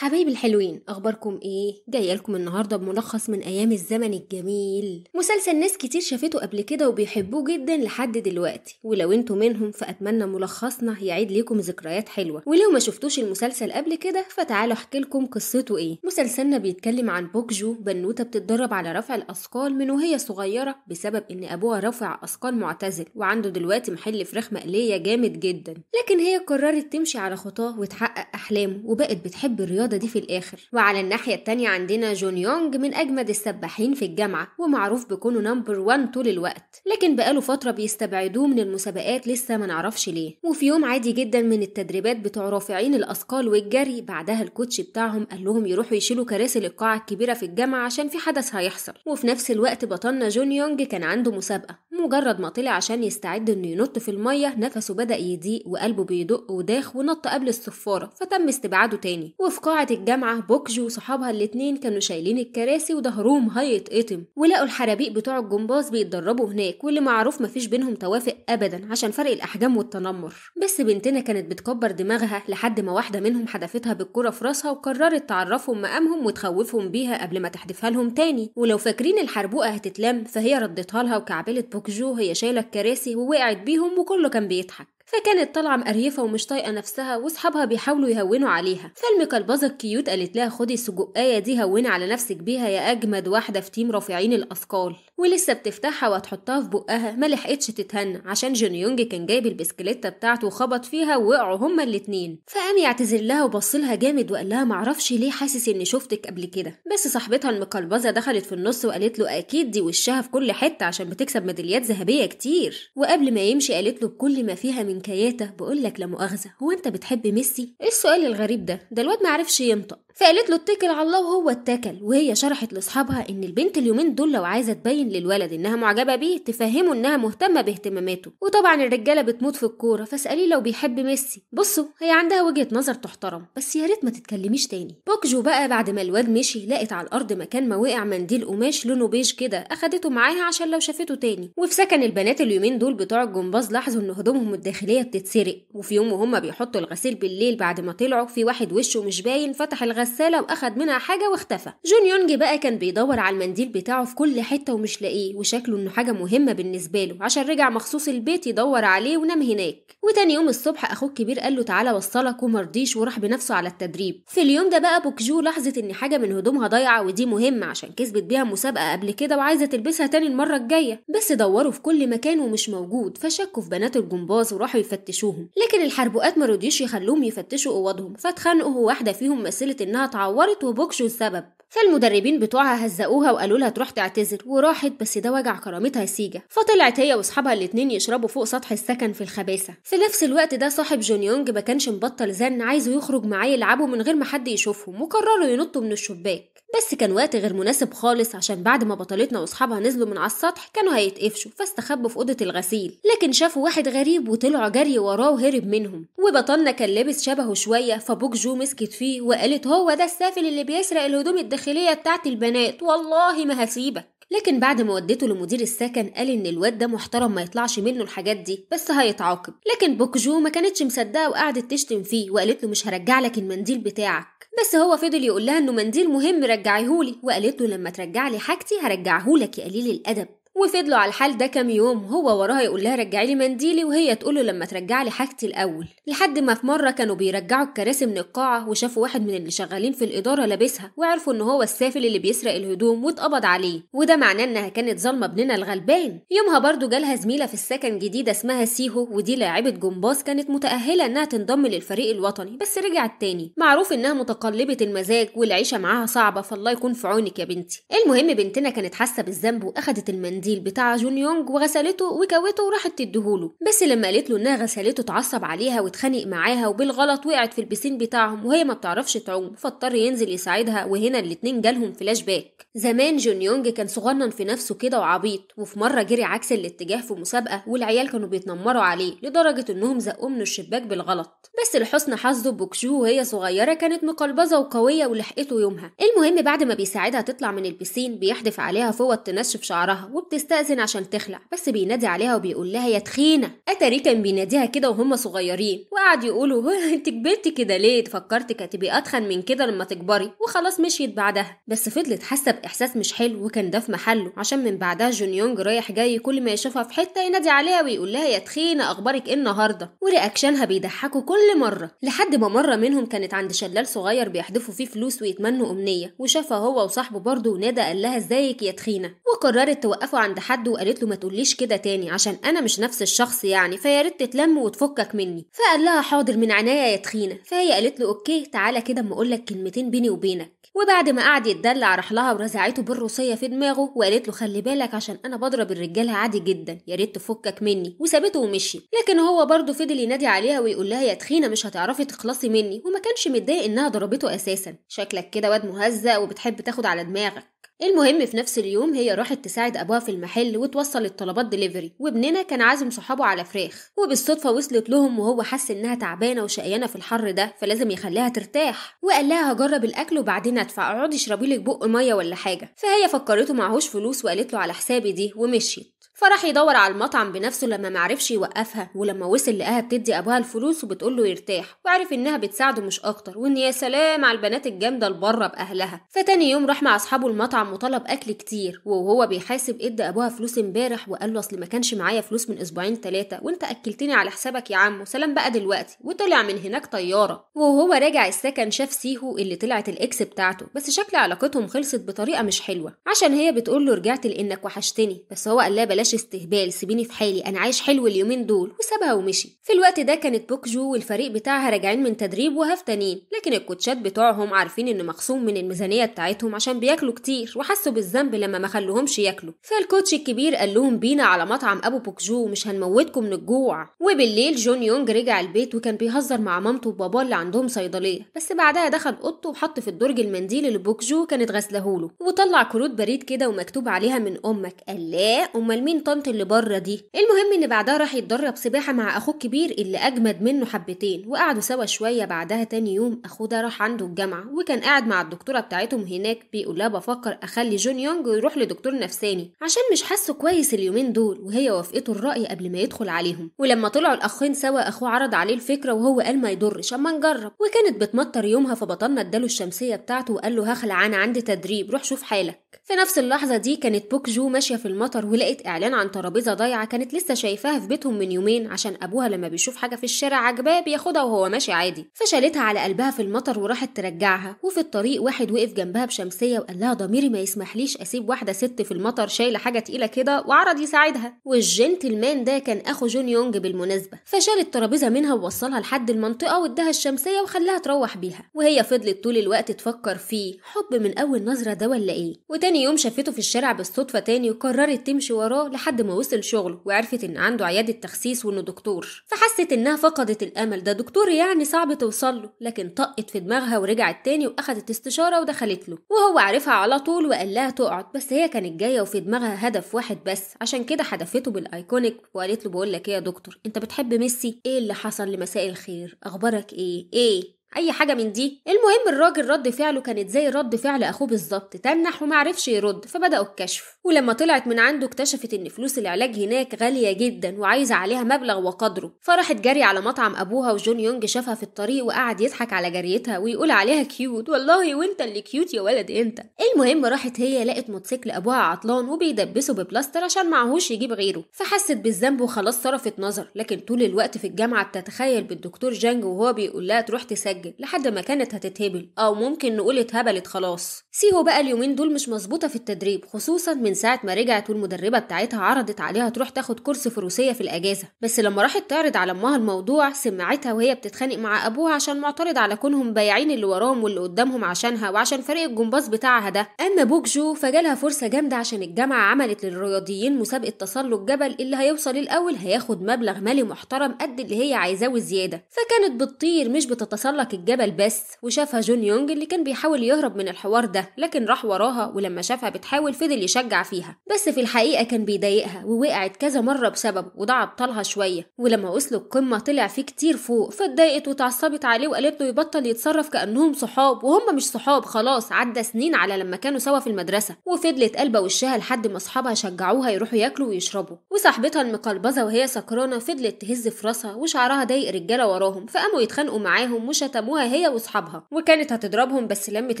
حبايبي الحلوين اخباركم ايه جايه لكم النهارده بملخص من ايام الزمن الجميل مسلسل ناس كتير شافته قبل كده وبيحبوه جدا لحد دلوقتي ولو انتوا منهم فاتمنى ملخصنا يعيد ليكم ذكريات حلوه ولو ما شفتوش المسلسل قبل كده فتعالوا احكي لكم قصته ايه مسلسلنا بيتكلم عن بوكجو بنوته بتتدرب على رفع الاثقال من وهي صغيره بسبب ان ابوها رافع اثقال معتزل وعنده دلوقتي محل فراخ مقليه جامد جدا لكن هي قررت تمشي على خطاه وتحقق احلامه وبقت بتحب الرياضه الرياضة دي في الآخر وعلى الناحية التانية عندنا جون يونج من أجمد السباحين في الجامعة ومعروف بكونه نمبر 1 طول الوقت لكن بقاله فترة بيستبعدوه من المسابقات لسه ما نعرفش ليه وفي يوم عادي جدا من التدريبات بتوع رافعين الأثقال والجري بعدها الكوتش بتاعهم قال لهم يروحوا يشيلوا كراسي القاعة الكبيرة في الجامعة عشان في حدث هيحصل وفي نفس الوقت بطلنا جون يونج كان عنده مسابقة مجرد ما طلع عشان يستعد انه ينط في المية نفسه بدأ يضيق وقلبه بيدق وداخ ونط قبل الصفارة فتم استبعاده تاني وفي قاعة طلعت الجامعة بوكجو وصحابها الاتنين كانوا شايلين الكراسي وظهرهم هيتقطم ولقوا الحرابيق بتوع الجمباز بيتدربوا هناك واللي معروف مفيش بينهم توافق أبدا عشان فرق الأحجام والتنمر بس بنتنا كانت بتكبر دماغها لحد ما واحدة منهم حدفتها بالكرة في راسها وقررت تعرفهم مقامهم وتخوفهم بيها قبل ما تحدفها لهم تاني ولو فاكرين الحربوقة هتتلم فهي ردتها لها وكعبلت بوكجو هي شايلة الكراسي ووقعت بيهم وكله كان بيضحك فكانت طالعة مقريفة ومش طايقة نفسها وصحابها بيحاولوا يهونوا عليها فالمكلبزه الكيوت قالت لها خدي السجقاية دي هوني على نفسك بيها يا أجمد واحدة في تيم رافعين الأثقال ولسه بتفتحها وتحطها في بقها ما لحقتش تتهنى عشان جون يونج كان جايب البسكليتة بتاعته وخبط فيها ووقعوا هما الاتنين فقام يعتذر لها وبصلها جامد وقال لها معرفش ليه حاسس اني شفتك قبل كده بس صاحبتها المقلبزة دخلت في النص وقالت له اكيد دي وشها في كل حتة عشان بتكسب ميداليات ذهبية كتير وقبل ما يمشي قالت له بكل ما فيها من كياتة بقول لك لا مؤاخذة هو انت بتحب ميسي؟ ايه السؤال الغريب ده؟ ده الواد معرفش ينطق فقالت له اتكل على الله وهو اتكل وهي شرحت لاصحابها ان البنت اليومين دول لو عايزه تبين للولد انها معجبه بيه تفهمه انها مهتمه باهتماماته وطبعا الرجاله بتموت في الكوره فاساليه لو بيحب ميسي بصوا هي عندها وجهه نظر تحترم بس يا ريت ما تتكلميش تاني بوكجو بقى بعد ما الواد مشي لقت على الارض مكان ما وقع منديل قماش لونه بيج كده اخدته معاها عشان لو شافته تاني وفي سكن البنات اليومين دول بتوع الجمباز لاحظوا ان هدومهم الداخليه بتتسرق وفي يوم وهم بيحطوا الغسيل بالليل بعد ما طلعوا في واحد وشه مش باين فتح الغسيل الغسالة وأخد منها حاجة واختفى جون يونج بقى كان بيدور على المنديل بتاعه في كل حتة ومش لاقيه وشكله إنه حاجة مهمة بالنسبة له عشان رجع مخصوص البيت يدور عليه ونام هناك وتاني يوم الصبح أخوه الكبير قال له تعالى وصلك ومرضيش وراح بنفسه على التدريب في اليوم ده بقى بوكجو لاحظت إن حاجة من هدومها ضايعة ودي مهمة عشان كسبت بيها مسابقة قبل كده وعايزة تلبسها تاني المرة الجاية بس دوروا في كل مكان ومش موجود فشكوا في بنات الجمباز وراحوا يفتشوهم لكن الحربوقات مرضيش يخلوهم يفتشوا أوضهم فاتخانقوا واحدة فيهم مثلت إنها لأنها اتعورت وبوكشو السبب فالمدربين بتوعها هزقوها وقالوا لها تروح تعتذر وراحت بس ده وجع كرامتها سيجا فطلعت هي واصحابها الاتنين يشربوا فوق سطح السكن في الخباثه في نفس الوقت ده صاحب جون يونج ما كانش مبطل زن عايزه يخرج معاه يلعبوا من غير ما حد يشوفهم وقرروا ينطوا من الشباك بس كان وقت غير مناسب خالص عشان بعد ما بطلتنا واصحابها نزلوا من على السطح كانوا هيتقفشوا فاستخبوا في اوضه الغسيل لكن شافوا واحد غريب وطلعوا جري وراه وهرب منهم وبطلنا كان لابس شبهه شويه فبوك جو مسكت فيه وقالت هو ده السافل اللي بيسرق الهدوم الداخلية بتاعت البنات والله ما هسيبك لكن بعد ما ودته لمدير السكن قال ان الواد ده محترم ما يطلعش منه الحاجات دي بس هيتعاقب لكن بوكجو ما كانتش مصدقه وقعدت تشتم فيه وقالت له مش هرجع لك المنديل بتاعك بس هو فضل يقول لها انه منديل مهم رجعيهولي وقالت له لما ترجع لي حاجتي هرجعهولك يا قليل الادب وفضلوا على الحال ده كام يوم هو وراها يقول لها رجعي لي منديلي وهي تقول له لما ترجع لي حاجتي الاول لحد ما في مره كانوا بيرجعوا الكراسي من القاعه وشافوا واحد من اللي شغالين في الاداره لابسها وعرفوا ان هو السافل اللي بيسرق الهدوم واتقبض عليه وده معناه انها كانت ظالمه ابننا الغلبان يومها برضه جالها زميله في السكن جديده اسمها سيهو ودي لاعبه جمباز كانت متاهله انها تنضم للفريق الوطني بس رجعت تاني معروف انها متقلبه المزاج والعيشه معاها صعبه فالله يكون في عونك يا بنتي المهم بنتنا كانت حاسه بالذنب واخدت المنديل المنديل بتاع جون يونج وغسلته وكوته وراحت تديهوله بس لما قالت له انها غسلته اتعصب عليها واتخانق معاها وبالغلط وقعت في البسين بتاعهم وهي ما بتعرفش تعوم فاضطر ينزل يساعدها وهنا الاتنين جالهم فلاش باك زمان جون يونج كان صغنن في نفسه كده وعبيط وفي مره جري عكس الاتجاه في مسابقه والعيال كانوا بيتنمروا عليه لدرجه انهم زقوا من الشباك بالغلط بس لحسن حظه بوكشو وهي صغيره كانت مقلبظه وقويه ولحقته يومها المهم بعد ما بيساعدها تطلع من البسين بيحدف عليها فوط تنشف شعرها وبت بتستأذن عشان تخلع بس بينادي عليها وبيقول لها يا تخينة أتاري كان بيناديها كده وهم صغيرين وقعد يقولوا هو انت كبرتي كده ليه فكرتك هتبقي أتخن من كده لما تكبري وخلاص مشيت بعدها بس فضلت حاسة بإحساس مش حلو وكان ده في محله عشان من بعدها جون يونج رايح جاي كل ما يشوفها في حتة ينادي عليها ويقول لها يا تخينة أخبارك إيه النهاردة ورياكشنها بيضحكوا كل مرة لحد ما مرة منهم كانت عند شلال صغير بيحدفوا فيه فلوس ويتمنوا أمنية وشافها هو وصاحبه برضه ونادى قال لها ازيك يا تخينة وقررت توقفه عند حد وقالت له ما تقوليش كده تاني عشان انا مش نفس الشخص يعني فيا ريت تتلم وتفكك مني فقال لها حاضر من عناية يا تخينه فهي قالت له اوكي تعالى كده اما اقول لك كلمتين بيني وبينك وبعد ما قعد يتدلع راح لها ورزعته بالروسيه في دماغه وقالت له خلي بالك عشان انا بضرب الرجاله عادي جدا يا ريت تفكك مني وسابته ومشي لكن هو برضه فضل ينادي عليها ويقول لها يا تخينه مش هتعرفي تخلصي مني وما كانش متضايق انها ضربته اساسا شكلك كده واد مهزأ وبتحب تاخد على دماغك المهم في نفس اليوم هي راحت تساعد ابوها في المحل وتوصل الطلبات دليفري وابننا كان عازم صحابه على فراخ وبالصدفه وصلت لهم وهو حس انها تعبانه وشقيانه في الحر ده فلازم يخليها ترتاح وقال لها هجرب الاكل وبعدين ادفع اقعدي اشربي لك بق ميه ولا حاجه فهي فكرته معهوش فلوس وقالت له على حسابي دي ومشيت فراح يدور على المطعم بنفسه لما معرفش يوقفها ولما وصل لقاها بتدي ابوها الفلوس وبتقول له يرتاح وعرف انها بتساعده مش اكتر وان يا سلام على البنات الجامده البره باهلها فتاني يوم راح مع اصحابه المطعم وطلب اكل كتير وهو بيحاسب ادى ابوها فلوس امبارح وقال له اصل ما كانش معايا فلوس من اسبوعين ثلاثه وانت اكلتني على حسابك يا عم وسلام بقى دلوقتي وطلع من هناك طياره وهو راجع السكن شاف سيهو اللي طلعت الاكس بتاعته بس شكل علاقتهم خلصت بطريقه مش حلوه عشان هي بتقول له رجعت لانك وحشتني بس هو قال لها بلاش بلاش استهبال سيبيني في حالي انا عايش حلو اليومين دول وسابها ومشي في الوقت ده كانت بوكجو والفريق بتاعها راجعين من تدريب وهفتانين لكن الكوتشات بتوعهم عارفين ان مخصوم من الميزانيه بتاعتهم عشان بياكلوا كتير وحسوا بالذنب لما ما خلوهمش ياكلوا فالكوتش الكبير قال لهم بينا على مطعم ابو بوكجو مش هنموتكم من الجوع وبالليل جون يونج رجع البيت وكان بيهزر مع مامته وباباه اللي عندهم صيدليه بس بعدها دخل اوضته وحط في الدرج المنديل اللي بوكجو كانت غسلهوله وطلع كروت بريد كده ومكتوب عليها من امك قال لا امال مين مين طنط اللي بره دي المهم ان بعدها راح يتدرب سباحه مع اخوه الكبير اللي اجمد منه حبتين وقعدوا سوا شويه بعدها تاني يوم اخوه ده راح عنده الجامعه وكان قاعد مع الدكتوره بتاعتهم هناك بيقول لها بفكر اخلي جون يونج يروح لدكتور نفساني عشان مش حاسه كويس اليومين دول وهي وافقته الراي قبل ما يدخل عليهم ولما طلعوا الاخين سوا اخوه عرض عليه الفكره وهو قال ما يضرش اما نجرب وكانت بتمطر يومها فبطلنا اداله الشمسيه بتاعته وقال له هخلع انا عندي تدريب روح شوف حالك في نفس اللحظه دي كانت بوك جو ماشيه في المطر ولقت اعلان زعلان عن ترابيزه ضايعه كانت لسه شايفاها في بيتهم من يومين عشان ابوها لما بيشوف حاجه في الشارع عجباه بياخدها وهو ماشي عادي فشالتها على قلبها في المطر وراحت ترجعها وفي الطريق واحد وقف جنبها بشمسيه وقال لها ضميري ما يسمحليش اسيب واحده ست في المطر شايله حاجه تقيله كده وعرض يساعدها والجنتلمان ده كان اخو جون يونج بالمناسبه فشال الترابيزه منها ووصلها لحد المنطقه واداها الشمسيه وخلاها تروح بيها وهي فضلت طول الوقت تفكر فيه حب من اول نظره ده ولا ايه وتاني يوم شافته في الشارع بالصدفه تاني وقررت تمشي وراه لحد ما وصل شغله وعرفت ان عنده عياده تخسيس وانه دكتور فحست انها فقدت الامل ده دكتور يعني صعب توصله لكن طقت في دماغها ورجعت تاني واخدت استشاره ودخلت له وهو عرفها على طول وقال لها تقعد بس هي كانت جايه وفي دماغها هدف واحد بس عشان كده حدفته بالايكونيك وقالت له بقول لك ايه يا دكتور انت بتحب ميسي ايه اللي حصل لمساء الخير اخبارك ايه ايه اي حاجه من دي المهم الراجل رد فعله كانت زي رد فعل اخوه بالظبط تنح ومعرفش يرد فبداوا الكشف ولما طلعت من عنده اكتشفت ان فلوس العلاج هناك غاليه جدا وعايزه عليها مبلغ وقدره فراحت جري على مطعم ابوها وجون يونج شافها في الطريق وقعد يضحك على جريتها ويقول عليها كيوت والله وانت اللي كيوت يا ولد انت المهم راحت هي لقت موتوسيكل ابوها عطلان وبيدبسه ببلاستر عشان معهوش يجيب غيره فحست بالذنب وخلاص صرفت نظر لكن طول الوقت في الجامعه بتتخيل بالدكتور جانج وهو بيقول لها تروح تسجل تتسجل لحد ما كانت هتتهبل أو ممكن نقول اتهبلت خلاص سيهو بقى اليومين دول مش مظبوطة في التدريب خصوصا من ساعة ما رجعت والمدربة بتاعتها عرضت عليها تروح تاخد كورس فروسية في الأجازة بس لما راحت تعرض على أمها الموضوع سمعتها وهي بتتخانق مع أبوها عشان معترض على كونهم بايعين اللي وراهم واللي قدامهم عشانها وعشان فريق الجمباز بتاعها ده أما بوكجو فجالها فرصة جامدة عشان الجامعة عملت للرياضيين مسابقة تسلق جبل اللي هيوصل الأول هياخد مبلغ مالي محترم قد اللي هي عايزاه وزيادة فكانت بتطير مش بتتسلق حرك الجبل بس وشافها جون يونج اللي كان بيحاول يهرب من الحوار ده لكن راح وراها ولما شافها بتحاول فضل يشجع فيها بس في الحقيقة كان بيضايقها ووقعت كذا مرة بسبب وده عطلها شوية ولما وصلوا القمة طلع فيه كتير فوق فاتضايقت وتعصبت عليه وقالت له يبطل يتصرف كأنهم صحاب وهم مش صحاب خلاص عدى سنين على لما كانوا سوا في المدرسة وفضلت قلبة وشها لحد ما أصحابها شجعوها يروحوا ياكلوا ويشربوا وصاحبتها المقلبظة وهي سكرانة فضلت تهز في راسها وشعرها ضايق رجالة وراهم فقاموا يتخانقوا معاهم وشتا شتموها هي واصحابها وكانت هتضربهم بس لمت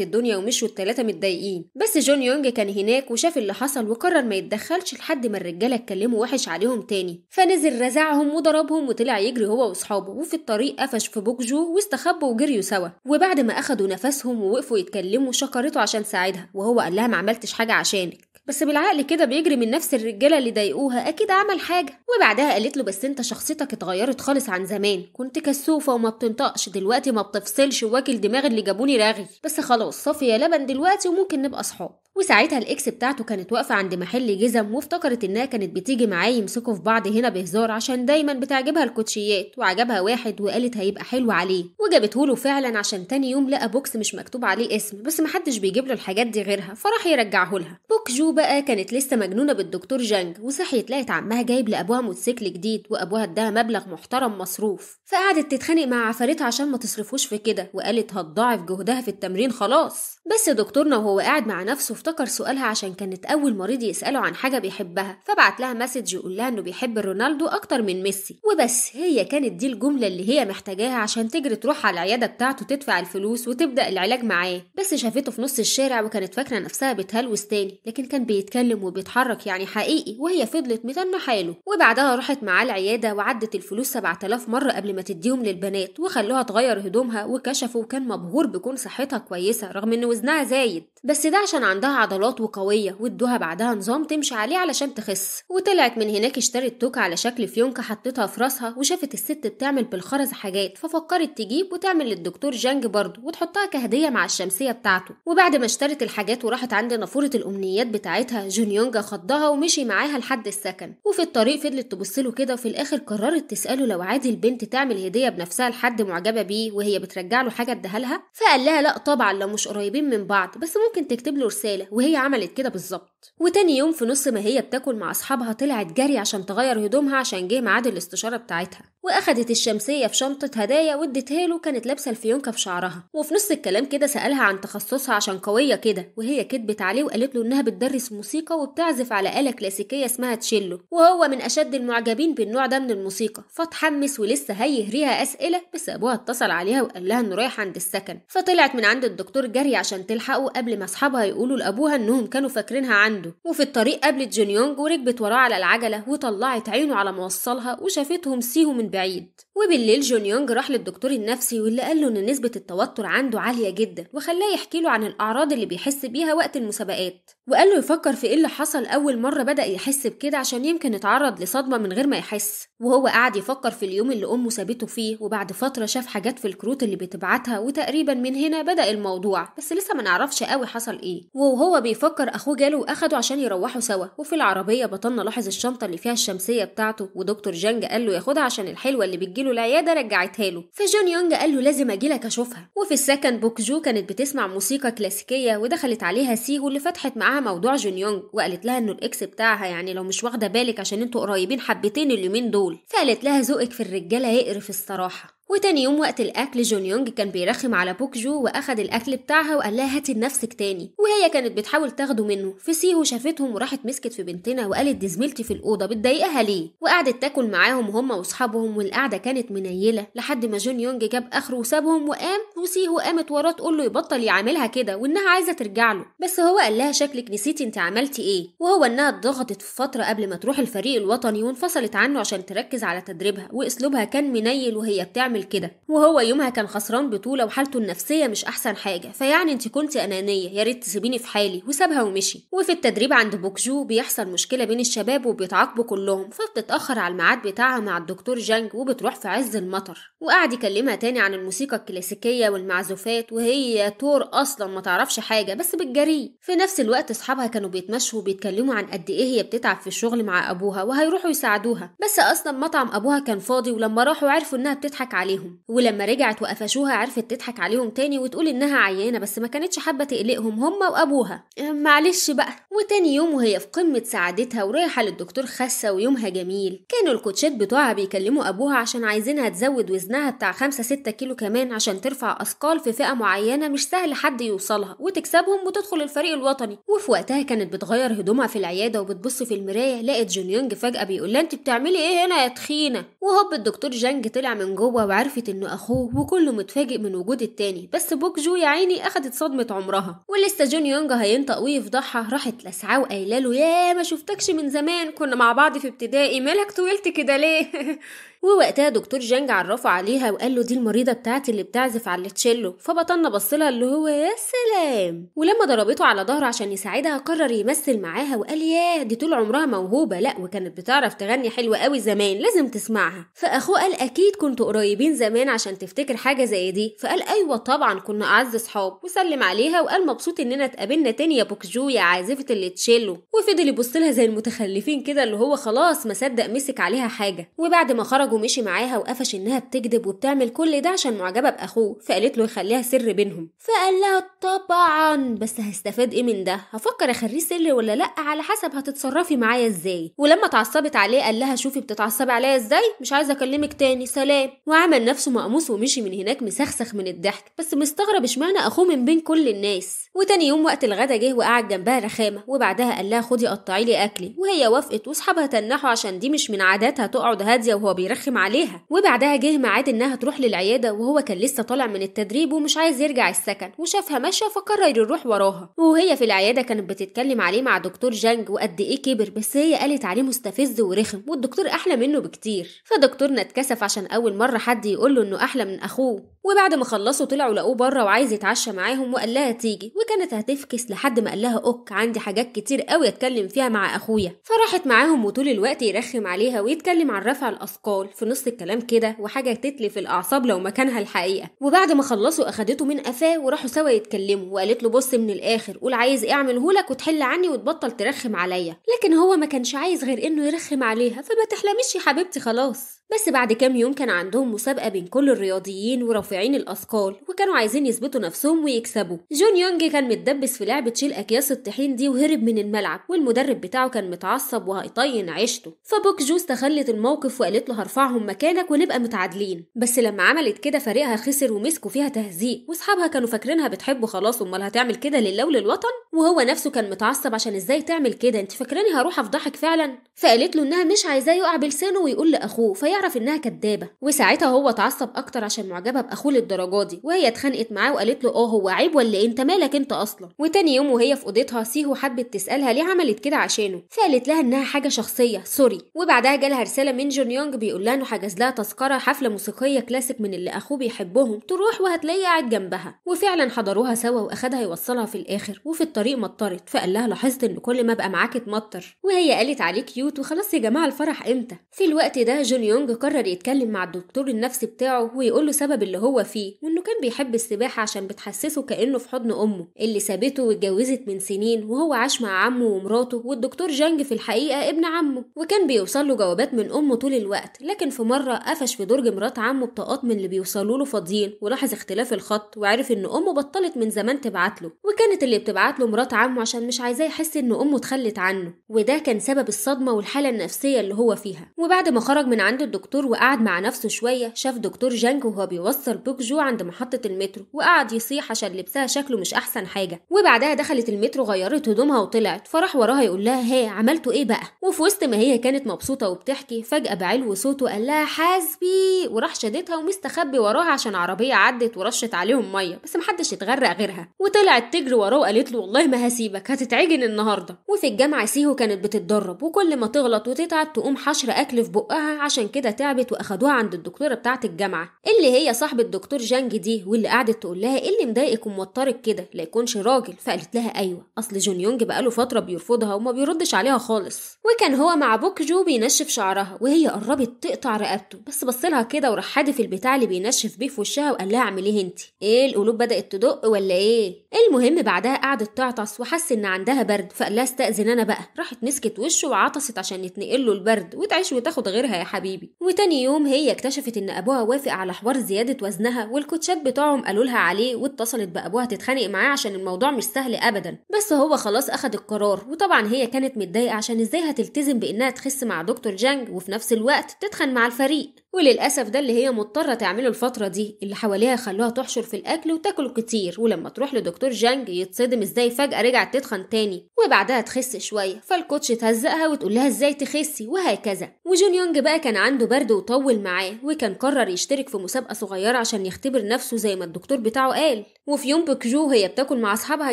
الدنيا ومشوا الثلاثه متضايقين بس جون يونج كان هناك وشاف اللي حصل وقرر ما يتدخلش لحد ما الرجالة اتكلموا وحش عليهم تاني فنزل رزعهم وضربهم وطلع يجري هو واصحابه وفي الطريق قفش في بوكجو واستخبوا وجريوا سوا وبعد ما اخدوا نفسهم ووقفوا يتكلموا شكرته عشان ساعدها وهو قال لها ما عملتش حاجة عشانك بس بالعقل كده بيجري من نفس الرجالة اللي ضايقوها أكيد عمل حاجة وبعدها قالت له بس أنت شخصيتك اتغيرت خالص عن زمان كنت كسوفة وما بتنطقش دلوقتي ما بتفصلش واكل دماغ اللي جابوني راغي بس خلاص صافي يا لبن دلوقتي وممكن نبقى صحاب وساعتها الاكس بتاعته كانت واقفه عند محل جزم وافتكرت انها كانت بتيجي معاه يمسكوا في بعض هنا بهزار عشان دايما بتعجبها الكوتشيات وعجبها واحد وقالت هيبقى حلو عليه وجابته له فعلا عشان تاني يوم لقى بوكس مش مكتوب عليه اسم بس محدش بيجيب له الحاجات دي غيرها فراح يرجعه لها بوك جو بقى كانت لسه مجنونه بالدكتور جانج وصحيت لقت عمها جايب لابوها موتوسيكل جديد وابوها اداها مبلغ محترم مصروف فقعدت تتخانق مع عفاريتها عشان ما تصرفوش في كده وقالت هتضاعف جهدها في التمرين خلاص بس دكتورنا وهو قاعد مع نفسه افتكر سؤالها عشان كانت أول مريض يسأله عن حاجة بيحبها فبعت لها مسج يقول لها إنه بيحب رونالدو أكتر من ميسي وبس هي كانت دي الجملة اللي هي محتاجاها عشان تجري تروح على العيادة بتاعته تدفع الفلوس وتبدأ العلاج معاه بس شافته في نص الشارع وكانت فاكرة نفسها بتهلوس تاني لكن كان بيتكلم وبيتحرك يعني حقيقي وهي فضلت متنة حاله وبعدها راحت معاه العيادة وعدت الفلوس 7000 مرة قبل ما تديهم للبنات وخلوها تغير هدومها وكشفوا وكان مبهور بكون صحتها كويسة رغم إن وزنها زايد بس ده عشان عندها عضلات وقوية وادوها بعدها نظام تمشي عليه علشان تخس وطلعت من هناك اشترت توكة على شكل فيونكة حطتها في راسها وشافت الست بتعمل بالخرز حاجات ففكرت تجيب وتعمل للدكتور جانج برضه وتحطها كهدية مع الشمسية بتاعته وبعد ما اشترت الحاجات وراحت عند نافورة الأمنيات بتاعتها جون يونجا خضها ومشي معاها لحد السكن وفي الطريق فضلت تبص له كده وفي الآخر قررت تسأله لو عادي البنت تعمل هدية بنفسها لحد معجبة بيه وهي بترجع له حاجة اديها لها فقال لها لا طبعا لو مش قريبين من بعض بس ممكن تكتب له رسالة وهي عملت كده بالظبط وتاني يوم في نص ما هي بتاكل مع اصحابها طلعت جري عشان تغير هدومها عشان جه ميعاد الاستشاره بتاعتها واخدت الشمسيه في شنطه هدايا واديتها له كانت لابسه الفيونكه في شعرها وفي نص الكلام كده سالها عن تخصصها عشان قويه كده وهي كدبت عليه وقالت له انها بتدرس موسيقى وبتعزف على اله كلاسيكيه اسمها تشيلو وهو من اشد المعجبين بالنوع ده من الموسيقى فاتحمس ولسه هيهريها اسئله بس ابوها اتصل عليها وقال لها انه رايح عند السكن فطلعت من عند الدكتور جري عشان تلحقه قبل ما اصحابها يقولوا لابوها انهم كانوا فاكرينها عنده وفي الطريق قابلت جونيونج وركبت وراه على العجله وطلعت عينه على موصلها وشافتهم سيهم من بعيد وبالليل جون يونج راح للدكتور النفسي واللي قال له ان نسبة التوتر عنده عالية جدا وخلاه يحكي له عن الأعراض اللي بيحس بيها وقت المسابقات وقال له يفكر في ايه اللي حصل أول مرة بدأ يحس بكده عشان يمكن اتعرض لصدمة من غير ما يحس وهو قعد يفكر في اليوم اللي أمه سابته فيه وبعد فترة شاف حاجات في الكروت اللي بتبعتها وتقريبا من هنا بدأ الموضوع بس لسه ما نعرفش قوي حصل ايه وهو بيفكر أخوه جاله وأخده عشان يروحوا سوا وفي العربية بطلنا لاحظ الشنطة اللي فيها الشمسية بتاعته ودكتور جانج قال له ياخدها عشان الحلوة اللي بتجيله له العياده رجعتها له فجون يونج قال له لازم اجيلك اشوفها وفي السكن بوكجو كانت بتسمع موسيقى كلاسيكيه ودخلت عليها سيهو اللي فتحت معاها موضوع جون يونج وقالت لها انه الاكس بتاعها يعني لو مش واخده بالك عشان انتوا قريبين حبتين اليومين دول فقالت لها ذوقك في الرجاله يقرف الصراحه وتاني يوم وقت الأكل جون يونج كان بيرخم على بوك جو وأخد الأكل بتاعها وقال لها هاتي لنفسك تاني وهي كانت بتحاول تاخده منه سيهو شافتهم وراحت مسكت في بنتنا وقالت دي زميلتي في الأوضة بتضايقها ليه وقعدت تاكل معاهم هما وأصحابهم والقعدة كانت منيلة لحد ما جون يونج جاب آخره وسابهم وقام وسيهو قامت وراه تقول له يبطل يعاملها كده وإنها عايزة ترجع له بس هو قال لها شكلك نسيتي أنت عملتي إيه وهو إنها اتضغطت في فترة قبل ما تروح الفريق الوطني وانفصلت عنه عشان تركز على تدريبها وأسلوبها كان منيل وهي بتعمل تعمل كده وهو يومها كان خسران بطوله وحالته النفسيه مش احسن حاجه فيعني انت كنت انانيه يا ريت تسيبيني في حالي وسابها ومشي وفي التدريب عند بوكجو بيحصل مشكله بين الشباب وبيتعاقبوا كلهم فبتتاخر على الميعاد بتاعها مع الدكتور جانج وبتروح في عز المطر وقعد يكلمها تاني عن الموسيقى الكلاسيكيه والمعزوفات وهي تور اصلا ما تعرفش حاجه بس بتجري في نفس الوقت اصحابها كانوا بيتمشوا وبيتكلموا عن قد ايه هي بتتعب في الشغل مع ابوها وهيروحوا يساعدوها بس اصلا مطعم ابوها كان فاضي ولما راحوا عرفوا انها بتضحك عليه عليهم ولما رجعت وقفشوها عرفت تضحك عليهم تاني وتقول انها عيانه بس ما كانتش حابه تقلقهم هما وابوها معلش بقى وتاني يوم وهي في قمة سعادتها ورايحة للدكتور خاسة ويومها جميل كانوا الكوتشات بتوعها بيكلموا أبوها عشان عايزينها تزود وزنها بتاع 5 6 كيلو كمان عشان ترفع أثقال في فئة معينة مش سهل حد يوصلها وتكسبهم وتدخل الفريق الوطني وفي وقتها كانت بتغير هدومها في العيادة وبتبص في المراية لقت جون يونج فجأة بيقول لها أنت بتعملي إيه هنا يا تخينة وهوب الدكتور جانج طلع من جوه وعرفت إنه أخوه وكله متفاجئ من وجود التاني بس بوك جو يا عيني أخدت صدمة عمرها ولسه جون يونج هينطق ويفضحها راحت مستسعاه وقايله له يا ما شفتكش من زمان كنا مع بعض في ابتدائي مالك طولت كده ليه ووقتها دكتور جانج عرفه عليها وقال له دي المريضه بتاعتي اللي بتعزف على التشيلو فبطلنا بص لها اللي هو يا سلام ولما ضربته على ظهره عشان يساعدها قرر يمثل معاها وقال ياه دي طول عمرها موهوبه لا وكانت بتعرف تغني حلوه قوي زمان لازم تسمعها فاخوه قال اكيد كنتوا قريبين زمان عشان تفتكر حاجه زي دي فقال ايوه طبعا كنا اعز صحاب وسلم عليها وقال مبسوط اننا اتقابلنا تاني يا بوكجو يا عازفه التشيلو وفضل يبص لها زي المتخلفين كده اللي هو خلاص ما صدق مسك عليها حاجه وبعد ما خرج خرج ومشي معاها وقفش انها بتكذب وبتعمل كل ده عشان معجبه باخوه فقالت له يخليها سر بينهم فقال لها طبعا بس هستفاد ايه من ده هفكر اخليه سر ولا لا على حسب هتتصرفي معايا ازاي ولما اتعصبت عليه قال لها شوفي بتتعصبي عليا ازاي مش عايزه اكلمك تاني سلام وعمل نفسه مقموس ومشي من هناك مسخسخ من الضحك بس مستغرب اشمعنى اخوه من بين كل الناس وتاني يوم وقت الغدا جه وقعد جنبها رخامه وبعدها قال لها خدي قطعي لي اكلي وهي وافقت واصحابها تنحوا عشان دي مش من عاداتها تقعد هاديه وهو بيرخم يرخم عليها وبعدها جه ميعاد انها تروح للعياده وهو كان لسه طالع من التدريب ومش عايز يرجع السكن وشافها ماشيه فقرر يروح وراها وهي في العياده كانت بتتكلم عليه مع دكتور جانج وقد ايه كبر بس هي قالت عليه مستفز ورخم والدكتور احلى منه بكتير فدكتورنا اتكسف عشان اول مره حد يقول له انه احلى من اخوه وبعد ما خلصوا طلعوا لقوه بره وعايز يتعشى معاهم وقال لها تيجي وكانت هتفكس لحد ما قال لها اوك عندي حاجات كتير قوي اتكلم فيها مع اخويا فراحت معاهم وطول الوقت يرخم عليها ويتكلم عن رفع الاثقال الأطفال في نص الكلام كده وحاجة تتلف الأعصاب لو مكانها الحقيقة وبعد ما خلصوا أخدته من قفاه وراحوا سوا يتكلموا وقالت له بص من الآخر قول عايز إيه أعملهولك وتحل عني وتبطل ترخم عليا لكن هو ما كانش عايز غير إنه يرخم عليها فما تحلميش يا حبيبتي خلاص بس بعد كام يوم كان عندهم مسابقة بين كل الرياضيين ورافعين الأثقال وكانوا عايزين يثبتوا نفسهم ويكسبوا جون يونج كان متدبس في لعبة شيل أكياس الطحين دي وهرب من الملعب والمدرب بتاعه كان متعصب وهيطين عيشته فبوك جو استخلت الموقف وقالت له هرفعهم مكانك ونبقى متعادلين بس لما عملت كده فريقها خسر ومسكوا فيها تهزيق واصحابها كانوا فاكرينها بتحبه خلاص امال هتعمل كده لله وللوطن وهو نفسه كان متعصب عشان ازاي تعمل كده انت فاكراني هروح افضحك فعلا فقالت له انها مش عايزاه يقع بلسانه ويقول لاخوه يعرف انها كدابه وساعتها هو اتعصب اكتر عشان معجبه باخوه للدرجه دي وهي اتخانقت معاه وقالت له اه هو عيب ولا إيه؟ انت مالك انت اصلا وتاني يوم وهي في اوضتها سيهو حبت تسالها ليه عملت كده عشانه فقالت لها انها حاجه شخصيه سوري وبعدها جالها رساله من جون يونج بيقول لها انه حجز لها تذكره حفله موسيقيه كلاسيك من اللي اخوه بيحبهم تروح وهتلاقيه قاعد جنبها وفعلا حضروها سوا واخدها يوصلها في الاخر وفي الطريق مطرت فقال لها لاحظت ان كل ما ابقى معاك اتمطر وهي قالت عليه كيوت وخلاص يا جماعه الفرح امتى في الوقت ده جون يونج يونج قرر يتكلم مع الدكتور النفسي بتاعه ويقول له سبب اللي هو فيه وانه كان بيحب السباحه عشان بتحسسه كانه في حضن امه اللي سابته واتجوزت من سنين وهو عاش مع عمه ومراته والدكتور جانج في الحقيقه ابن عمه وكان بيوصل له جوابات من امه طول الوقت لكن في مره قفش في درج مرات عمه بطاقات من اللي بيوصلوا له فاضيين ولاحظ اختلاف الخط وعرف ان امه بطلت من زمان تبعت له وكانت اللي بتبعت له مرات عمه عشان مش عايزاه يحس ان امه اتخلت عنه وده كان سبب الصدمه والحاله النفسيه اللي هو فيها وبعد ما خرج من عند الدكتور الدكتور وقعد مع نفسه شوية شاف دكتور جانك وهو بيوصل بوك جو عند محطة المترو وقعد يصيح عشان لبسها شكله مش أحسن حاجة وبعدها دخلت المترو غيرت هدومها وطلعت فراح وراها يقول لها هي عملتوا إيه بقى وفي وسط ما هي كانت مبسوطة وبتحكي فجأة بعلو صوته قال لها حاسبي وراح شدتها ومستخبي وراها عشان عربية عدت ورشت عليهم مية بس محدش اتغرق غيرها وطلعت تجري وراه وقالت له والله ما هسيبك هتتعجن النهارده وفي الجامعة سيهو كانت بتتدرب وكل ما تغلط وتتعب تقوم حشرة أكل في بقها عشان كده تعبت واخدوها عند الدكتوره بتاعه الجامعه اللي هي صاحبه الدكتور جانج دي واللي قعدت تقول لها ايه اللي مضايقك وموترك كده لا يكونش راجل فقالت لها ايوه اصل جون يونج بقاله فتره بيرفضها وما بيردش عليها خالص وكان هو مع بوك جو بينشف شعرها وهي قربت تقطع رقبته بس بص لها كده وراح حادف البتاع اللي بينشف بيه في وشها وقال لها اعمل ايه انت ايه القلوب بدات تدق ولا ايه المهم بعدها قعدت تعطس وحس ان عندها برد فقال لها استاذن انا بقى راحت مسكت وشه وعطست عشان يتنقل له البرد وتعيش وتاخد غيرها يا حبيبي وتاني يوم هي اكتشفت ان ابوها وافق على حوار زياده وزنها والكوتشات بتوعهم قالوا لها عليه واتصلت بابوها تتخانق معاه عشان الموضوع مش سهل ابدا بس هو خلاص اخد القرار وطبعا هي كانت متضايقه عشان ازاي هتلتزم بانها تخس مع دكتور جانج وفي نفس الوقت تتخن مع الفريق وللأسف ده اللي هي مضطرة تعمله الفترة دي اللي حواليها خلوها تحشر في الأكل وتاكل كتير ولما تروح لدكتور جانج يتصدم ازاي فجأة رجعت تتخن تاني وبعدها تخس شوية فالكوتش تهزقها وتقول لها ازاي تخسي وهكذا وجون يونج بقى كان عنده برد وطول معاه وكان قرر يشترك في مسابقة صغيرة عشان يختبر نفسه زي ما الدكتور بتاعه قال وفي يوم بكجو هي بتاكل مع أصحابها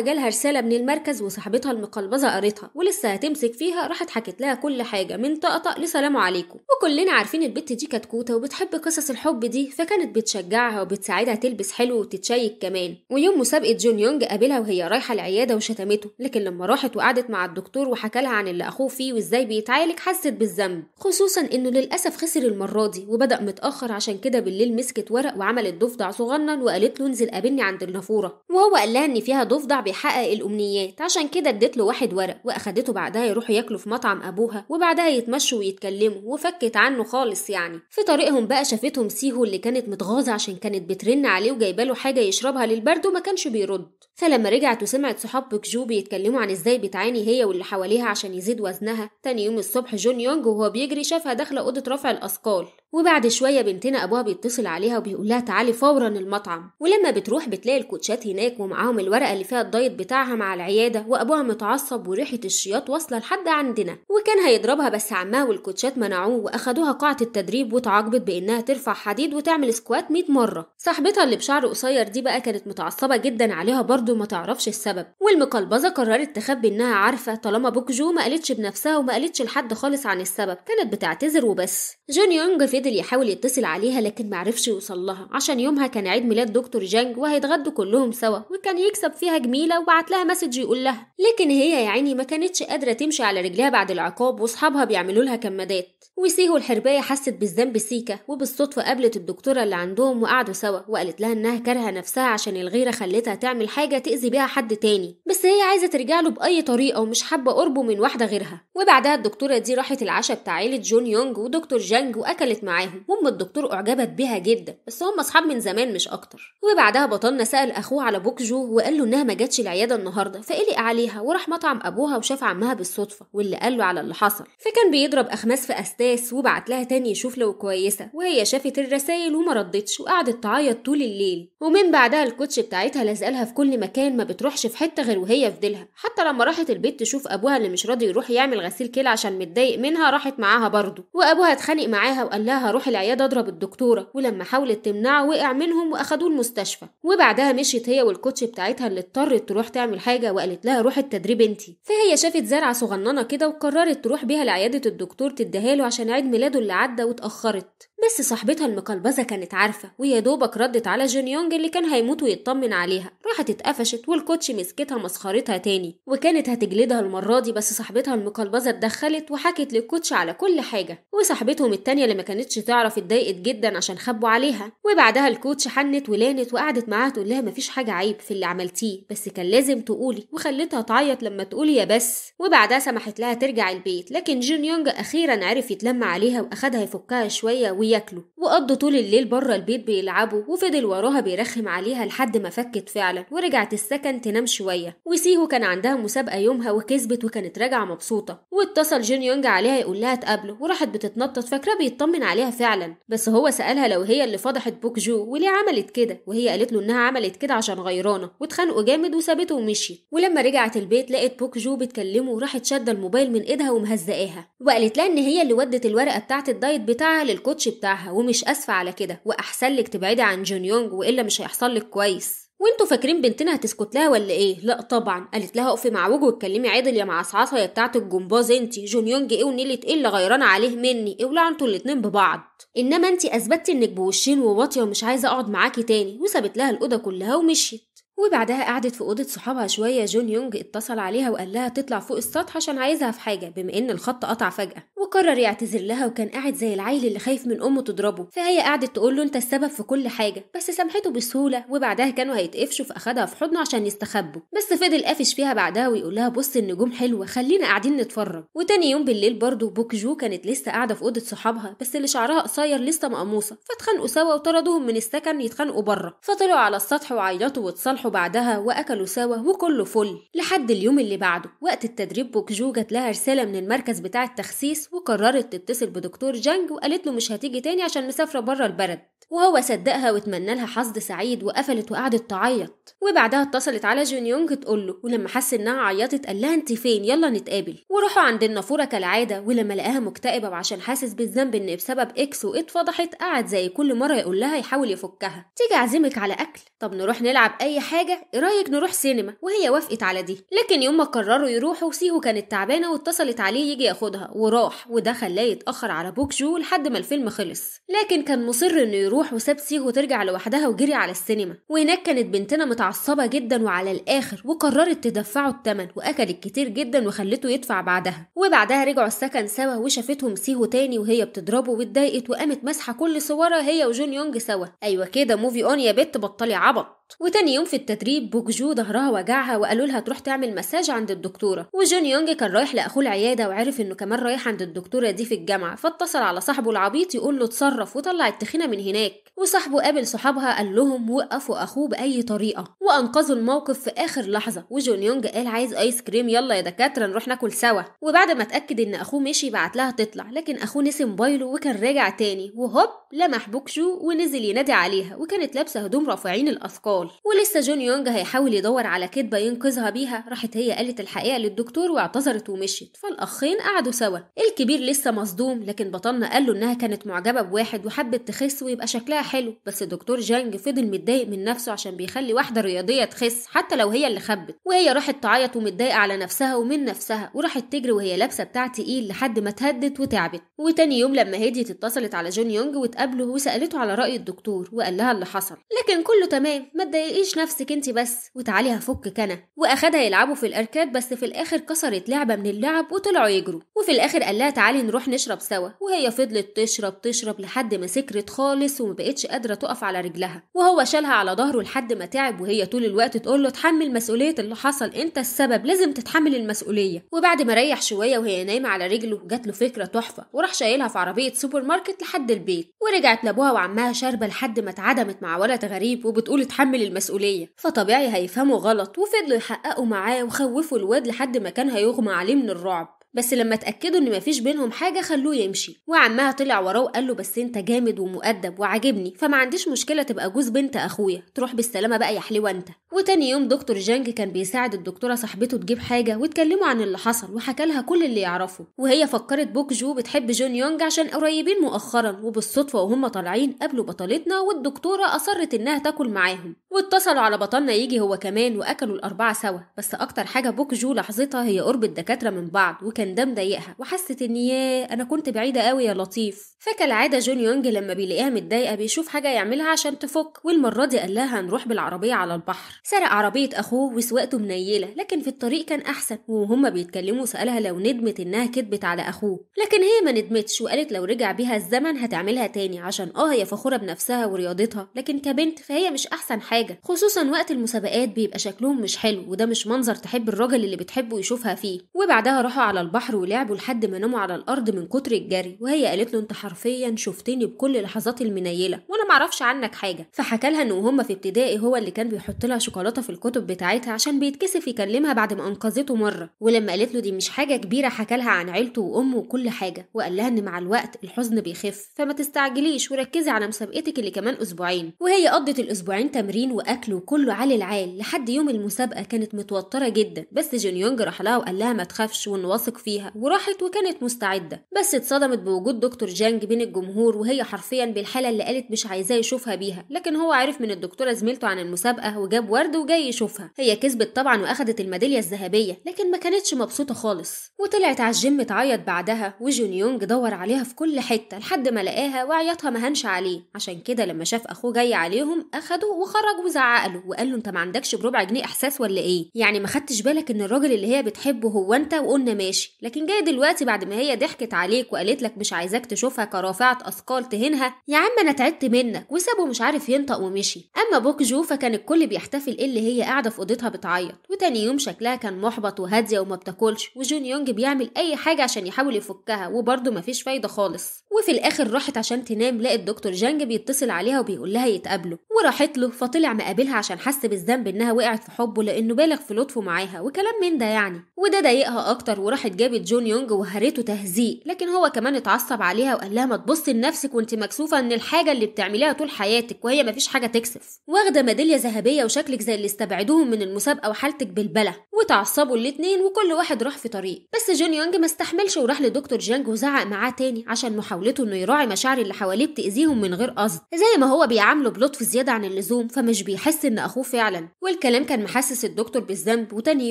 جالها رسالة من المركز وصاحبتها المقلبظة قريتها ولسه هتمسك فيها راحت حكت لها كل حاجة من طقطق لسلام عليكم وكلنا عارفين البت دي كتكوت مبسوطة وبتحب قصص الحب دي فكانت بتشجعها وبتساعدها تلبس حلو وتتشيك كمان ويوم مسابقة جون يونج قابلها وهي رايحة العيادة وشتمته لكن لما راحت وقعدت مع الدكتور وحكى لها عن اللي أخوه فيه وإزاي بيتعالج حست بالذنب خصوصا إنه للأسف خسر المرة دي وبدأ متأخر عشان كده بالليل مسكت ورق وعملت ضفدع صغنن وقالت له انزل قابلني عند النافورة وهو قال لها إن فيها ضفدع بيحقق الأمنيات عشان كده اديت له واحد ورق وأخدته بعدها يروحوا ياكلوا في مطعم أبوها وبعدها يتمشوا ويتكلموا وفكت عنه خالص يعني في طريقهم بقى شافتهم سيهو اللي كانت متغاظة عشان كانت بترن عليه وجايبه له حاجة يشربها للبرد وما كانش بيرد فلما رجعت وسمعت صحاب بكجو بيتكلموا عن ازاي بتعاني هي واللي حواليها عشان يزيد وزنها تاني يوم الصبح جون يونج وهو بيجري شافها داخلة أوضة رفع الأثقال وبعد شوية بنتنا أبوها بيتصل عليها وبيقول لها تعالي فورا المطعم ولما بتروح بتلاقي الكوتشات هناك ومعاهم الورقة اللي فيها الدايت بتاعها مع العيادة وأبوها متعصب وريحة الشياط واصلة لحد عندنا وكان هيضربها بس عمها والكوتشات منعوه وأخدوها قاعة التدريب وتعاقبت بإنها ترفع حديد وتعمل سكوات 100 مرة صاحبتها اللي بشعر قصير دي بقى كانت متعصبة جدا عليها برده ما تعرفش السبب والمقلبظة قررت تخبي إنها عارفة طالما بوك جو ما قالتش بنفسها وما قالتش لحد خالص عن السبب كانت بتعتذر وبس جون يونج فضل يحاول يتصل عليها لكن معرفش يوصل لها عشان يومها كان عيد ميلاد دكتور جانج وهيتغدوا كلهم سوا وكان يكسب فيها جميلة وبعت لها مسج يقول لها لكن هي يا عيني ما كانتش قادرة تمشي على رجليها بعد العقاب واصحابها بيعملوا لها كمادات وسيهو الحرباية حست بالذنب سيكا وبالصدفة قابلت الدكتورة اللي عندهم وقعدوا سوا وقالت لها انها كارهة نفسها عشان الغيرة خلتها تعمل حاجة تأذي بيها حد تاني بس هي عايزة ترجع له بأي طريقة ومش حابة قربه من واحدة غيرها وبعدها الدكتورة دي راحت العشاء بتاع عيلة جون يونج ودكتور جانج وأكلت معاهم وام الدكتور اعجبت بيها جدا بس هم اصحاب من زمان مش اكتر وبعدها بطلنا سال اخوه على بوك جو وقال له انها ما جاتش العياده النهارده فقلق عليها وراح مطعم ابوها وشاف عمها بالصدفه واللي قال له على اللي حصل فكان بيضرب اخماس في استاس وبعت لها تاني يشوف لو كويسه وهي شافت الرسايل وما ردتش وقعدت تعيط طول الليل ومن بعدها الكوتش بتاعتها لازقالها في كل مكان ما بتروحش في حته غير وهي في ديلها حتى لما راحت البيت تشوف ابوها اللي مش راضي يروح يعمل غسيل كلى عشان متضايق منها راحت معاها برضه وابوها اتخانق معاها وقال لها لها روح العياده اضرب الدكتوره ولما حاولت تمنعه وقع منهم واخدوه المستشفى وبعدها مشيت هي والكوتش بتاعتها اللي اضطرت تروح تعمل حاجه وقالت لها روح التدريب انتي فهي شافت زرعه صغننه كده وقررت تروح بيها لعياده الدكتور تديها له عشان عيد ميلاده اللي عدى واتاخرت بس صاحبتها المقلبزة كانت عارفة ويا دوبك ردت على جون يونج اللي كان هيموت ويطمن عليها راحت اتقفشت والكوتش مسكتها مسخرتها تاني وكانت هتجلدها المرة دي بس صاحبتها المقلبزة اتدخلت وحكت للكوتش على كل حاجة وصاحبتهم التانية اللي ما كانتش تعرف اتضايقت جدا عشان خبوا عليها وبعدها الكوتش حنت ولانت وقعدت معاها تقول لها مفيش حاجة عيب في اللي عملتيه بس كان لازم تقولي وخلتها تعيط لما تقولي يا بس وبعدها سمحت لها ترجع البيت لكن جون يونج أخيرا عرف يتلم عليها وأخدها يفكها شوية وياكلوا وقضوا طول الليل بره البيت بيلعبوا وفضل وراها بيرخم عليها لحد ما فكت فعلا ورجعت السكن تنام شويه وسيهو كان عندها مسابقه يومها وكسبت وكانت راجعه مبسوطه واتصل جين يونج عليها يقول لها تقابله وراحت بتتنطط فاكراه بيطمن عليها فعلا بس هو سالها لو هي اللي فضحت بوك جو وليه عملت كده وهي قالت له انها عملت كده عشان غيرانه واتخانقوا جامد وسابته ومشي ولما رجعت البيت لقت بوك جو بتكلمه وراحت شاده الموبايل من ايدها ومهزقاها وقالت لها ان هي اللي ودت الورقه بتاعت الدايت بتاعها للكوتش بتاعها ومش اسفه على كده واحسن لك تبعدي عن جون يونج والا مش هيحصل لك كويس وانتوا فاكرين بنتنا هتسكت لها ولا ايه لا طبعا قالت لها اقفي مع وجه واتكلمي عدل يا معصعصه يا بتاعه الجمباز انت جون يونج ايه ونيلة ايه اللي غيران عليه مني اولعوا انتوا الاتنين ببعض انما انت اثبتي انك بوشين وواطيه ومش عايزه اقعد معاكي تاني وسابت لها الاوضه كلها ومشيت وبعدها قعدت في أوضة صحابها شوية جون يونج اتصل عليها وقال لها تطلع فوق السطح عشان عايزها في حاجة بما إن الخط قطع فجأة وقرر يعتذر لها وكان قاعد زي العيل اللي خايف من أمه تضربه فهي قعدت تقول له أنت السبب في كل حاجة بس سامحته بسهولة وبعدها كانوا هيتقفشوا فأخدها في حضنه عشان يستخبوا بس فضل قافش فيها بعدها ويقول لها بص النجوم حلوة خلينا قاعدين نتفرج وتاني يوم بالليل برضه بوك جو كانت لسه قاعدة في أوضة صحابها بس اللي شعرها قصير لسه مقموصة فاتخانقوا سوا وطردوهم من السكن يتخانقوا بره فطلعوا على السطح وعيطوا واتصالحوا راحوا بعدها وأكلوا سوا وكله فل لحد اليوم اللي بعده وقت التدريب بوكجو جات لها رسالة من المركز بتاع التخسيس وقررت تتصل بدكتور جانج وقالت له مش هتيجي تاني عشان مسافرة بره البلد وهو صدقها واتمنى لها حظ سعيد وقفلت وقعدت تعيط وبعدها اتصلت على جون يونج تقول له ولما حس انها عيطت قال لها انت فين يلا نتقابل وراحوا عند النافوره كالعاده ولما لقاها مكتئبه وعشان حاسس بالذنب ان بسبب اكس واتفضحت قعد زي كل مره يقول لها يحاول يفكها تيجي اعزمك على اكل طب نروح نلعب اي حاجه حاجة إيه رأيك نروح سينما وهي وافقت على دي لكن يوم ما قرروا يروحوا سيهو كانت تعبانة واتصلت عليه يجي ياخدها وراح وده خلاه يتأخر على بوك جو لحد ما الفيلم خلص لكن كان مصر إنه يروح وساب سيهو ترجع لوحدها وجري على السينما وهناك كانت بنتنا متعصبة جدا وعلى الآخر وقررت تدفعه التمن وأكلت كتير جدا وخلته يدفع بعدها وبعدها رجعوا السكن سوا وشافتهم سيهو تاني وهي بتضربه واتضايقت وقامت ماسحة كل صورها هي وجون يونج سوا أيوة كده موفي أون يا بت بطلي عبط وتاني يوم في التدريب بوكجو ظهرها وجعها وقالوا لها تروح تعمل مساج عند الدكتوره وجون يونج كان رايح لاخوه العياده وعرف انه كمان رايح عند الدكتوره دي في الجامعه فاتصل على صاحبه العبيط يقول له اتصرف وطلع التخينه من هناك وصاحبه قابل صحابها قال لهم وقفوا اخوه باي طريقه وانقذوا الموقف في اخر لحظه وجون يونج قال عايز ايس كريم يلا يا دكاتره نروح ناكل سوا وبعد ما اتاكد ان اخوه مشي بعت لها تطلع لكن اخوه نسي موبايله وكان راجع تاني وهوب لمح بوكجو ونزل ينادي عليها وكانت لابسه هدوم رافعين الاثقال الأطفال ولسه جون يونج هيحاول يدور على كدبة ينقذها بيها راحت هي قالت الحقيقة للدكتور واعتذرت ومشيت فالأخين قعدوا سوا الكبير لسه مصدوم لكن بطلنا قال له إنها كانت معجبة بواحد وحبت تخس ويبقى شكلها حلو بس الدكتور جانج فضل متضايق من نفسه عشان بيخلي واحدة رياضية تخس حتى لو هي اللي خبت وهي راحت تعيط ومتضايقة على نفسها ومن نفسها وراحت تجري وهي لابسة بتاع تقيل لحد ما اتهدت وتعبت وتاني يوم لما هديت اتصلت على جون يونج وتقابله وسألته على رأي الدكتور وقال لها اللي حصل لكن كله تمام ما تضايقيش نفسك انت بس وتعالي هفكك انا واخدها يلعبوا في الاركاد بس في الاخر كسرت لعبه من اللعب وطلعوا يجروا وفي الاخر قال لها تعالي نروح نشرب سوا وهي فضلت تشرب تشرب لحد ما سكرت خالص ومبقتش قادره تقف على رجلها وهو شالها على ظهره لحد ما تعب وهي طول الوقت تقول له اتحمل مسؤوليه اللي حصل انت السبب لازم تتحمل المسؤوليه وبعد ما ريح شويه وهي نايمه على رجله جات له فكره تحفه وراح شايلها في عربيه سوبر ماركت لحد البيت ورجعت لابوها وعمها شاربه لحد ما اتعدمت مع ولد غريب وبتقول اتحمل يتحمل المسؤولية فطبيعي هيفهموا غلط وفضلوا يحققوا معاه وخوفوا الواد لحد ما كان هيغمى عليه من الرعب بس لما اتأكدوا إن مفيش بينهم حاجة خلوه يمشي وعمها طلع وراه وقال له بس أنت جامد ومؤدب وعاجبني فما عنديش مشكلة تبقى جوز بنت أخويا تروح بالسلامة بقى يا حلوة أنت وتاني يوم دكتور جانج كان بيساعد الدكتورة صاحبته تجيب حاجة واتكلموا عن اللي حصل وحكى لها كل اللي يعرفه وهي فكرت بوك جو بتحب جون يونج عشان قريبين مؤخرا وبالصدفة وهم طالعين قابلوا بطلتنا والدكتورة أصرت إنها تاكل معاهم واتصلوا على بطلنا يجي هو كمان وأكلوا الأربعة سوا بس أكتر حاجة بوك جو لاحظتها هي قرب الدكاترة من بعض وكان ده مضايقها وحست إن ياه أنا كنت بعيدة قوي يا لطيف فكالعادة جون يونج لما بيلاقيها متضايقة بيشوف حاجة يعملها عشان تفك والمرة دي قال لها هنروح بالعربية على البحر سرق عربية أخوه وسواقته منيلة لكن في الطريق كان أحسن وهما بيتكلموا سألها لو ندمت إنها كدبت على أخوه لكن هي ما ندمتش وقالت لو رجع بيها الزمن هتعملها تاني عشان آه هي فخورة بنفسها ورياضتها لكن كبنت فهي مش أحسن حاجة خصوصا وقت المسابقات بيبقى شكلهم مش حلو وده مش منظر تحب الراجل اللي بتحبه يشوفها فيه وبعدها راحوا على البحر ولعبوا لحد ما ناموا على الأرض من كتر الجري وهي قالت له أنت حرفيا شفتني بكل لحظاتي المنيلة وأنا معرفش عنك حاجة فحكى لها إن وهما في ابتدائي هو اللي كان بيحط لها شوكولاته في الكتب بتاعتها عشان بيتكسف يكلمها بعد ما انقذته مره ولما قالت له دي مش حاجه كبيره حكى لها عن عيلته وامه وكل حاجه وقال لها ان مع الوقت الحزن بيخف فما تستعجليش وركزي على مسابقتك اللي كمان اسبوعين وهي قضت الاسبوعين تمرين واكل وكله على العال لحد يوم المسابقه كانت متوتره جدا بس جين يونج راح لها وقال لها ما تخافش ونواثق فيها وراحت وكانت مستعده بس اتصدمت بوجود دكتور جانج بين الجمهور وهي حرفيا بالحاله اللي قالت مش عايزاه يشوفها بيها لكن هو عرف من الدكتوره زميلته عن المسابقه وجاب الورد وجاي يشوفها هي كسبت طبعا واخدت الميداليه الذهبيه لكن ما كانتش مبسوطه خالص وطلعت على الجيم تعيط بعدها وجون يونج دور عليها في كل حته لحد ما لقاها وعيطها ما هانش عليه عشان كده لما شاف اخوه جاي عليهم اخده وخرج وزعق له وقال له انت ما عندكش بربع جنيه احساس ولا ايه يعني ما خدتش بالك ان الراجل اللي هي بتحبه هو انت وقلنا ماشي لكن جاي دلوقتي بعد ما هي ضحكت عليك وقالت لك مش عايزاك تشوفها كرافعه اثقال تهينها يا عم انا تعبت منك وسابه مش عارف ينطق ومشي اما بوك جو فكان الكل بيحتفل ال اللي هي قاعدة في أوضتها بتعيط وتاني يوم شكلها كان محبط وهادية وما بتاكلش وجون يونج بيعمل أي حاجة عشان يحاول يفكها وبرده مفيش فايدة خالص وفي الآخر راحت عشان تنام لقت دكتور جانج بيتصل عليها وبيقول لها يتقابلوا وراحت له فطلع مقابلها عشان حس بالذنب إنها وقعت في حبه لأنه بالغ في لطفه معاها وكلام من ده يعني وده ضايقها أكتر وراحت جابت جون يونج وهرته تهزيق لكن هو كمان اتعصب عليها وقال لها ما تبصي لنفسك وانت مكسوفة إن الحاجة اللي بتعمليها طول حياتك وهي مفيش حاجة تكسف واخدة ميدالية ذهبية وشكل لك زي اللي استبعدوهم من المسابقة وحالتك بالبلة وتعصبوا الاتنين وكل واحد راح في طريق بس جون يونج ما استحملش وراح لدكتور جانج وزعق معاه تاني عشان محاولته انه يراعي مشاعر اللي حواليه بتأذيهم من غير قصد زي ما هو بيعامله بلطف زيادة عن اللزوم فمش بيحس ان اخوه فعلا والكلام كان محسس الدكتور بالذنب وتاني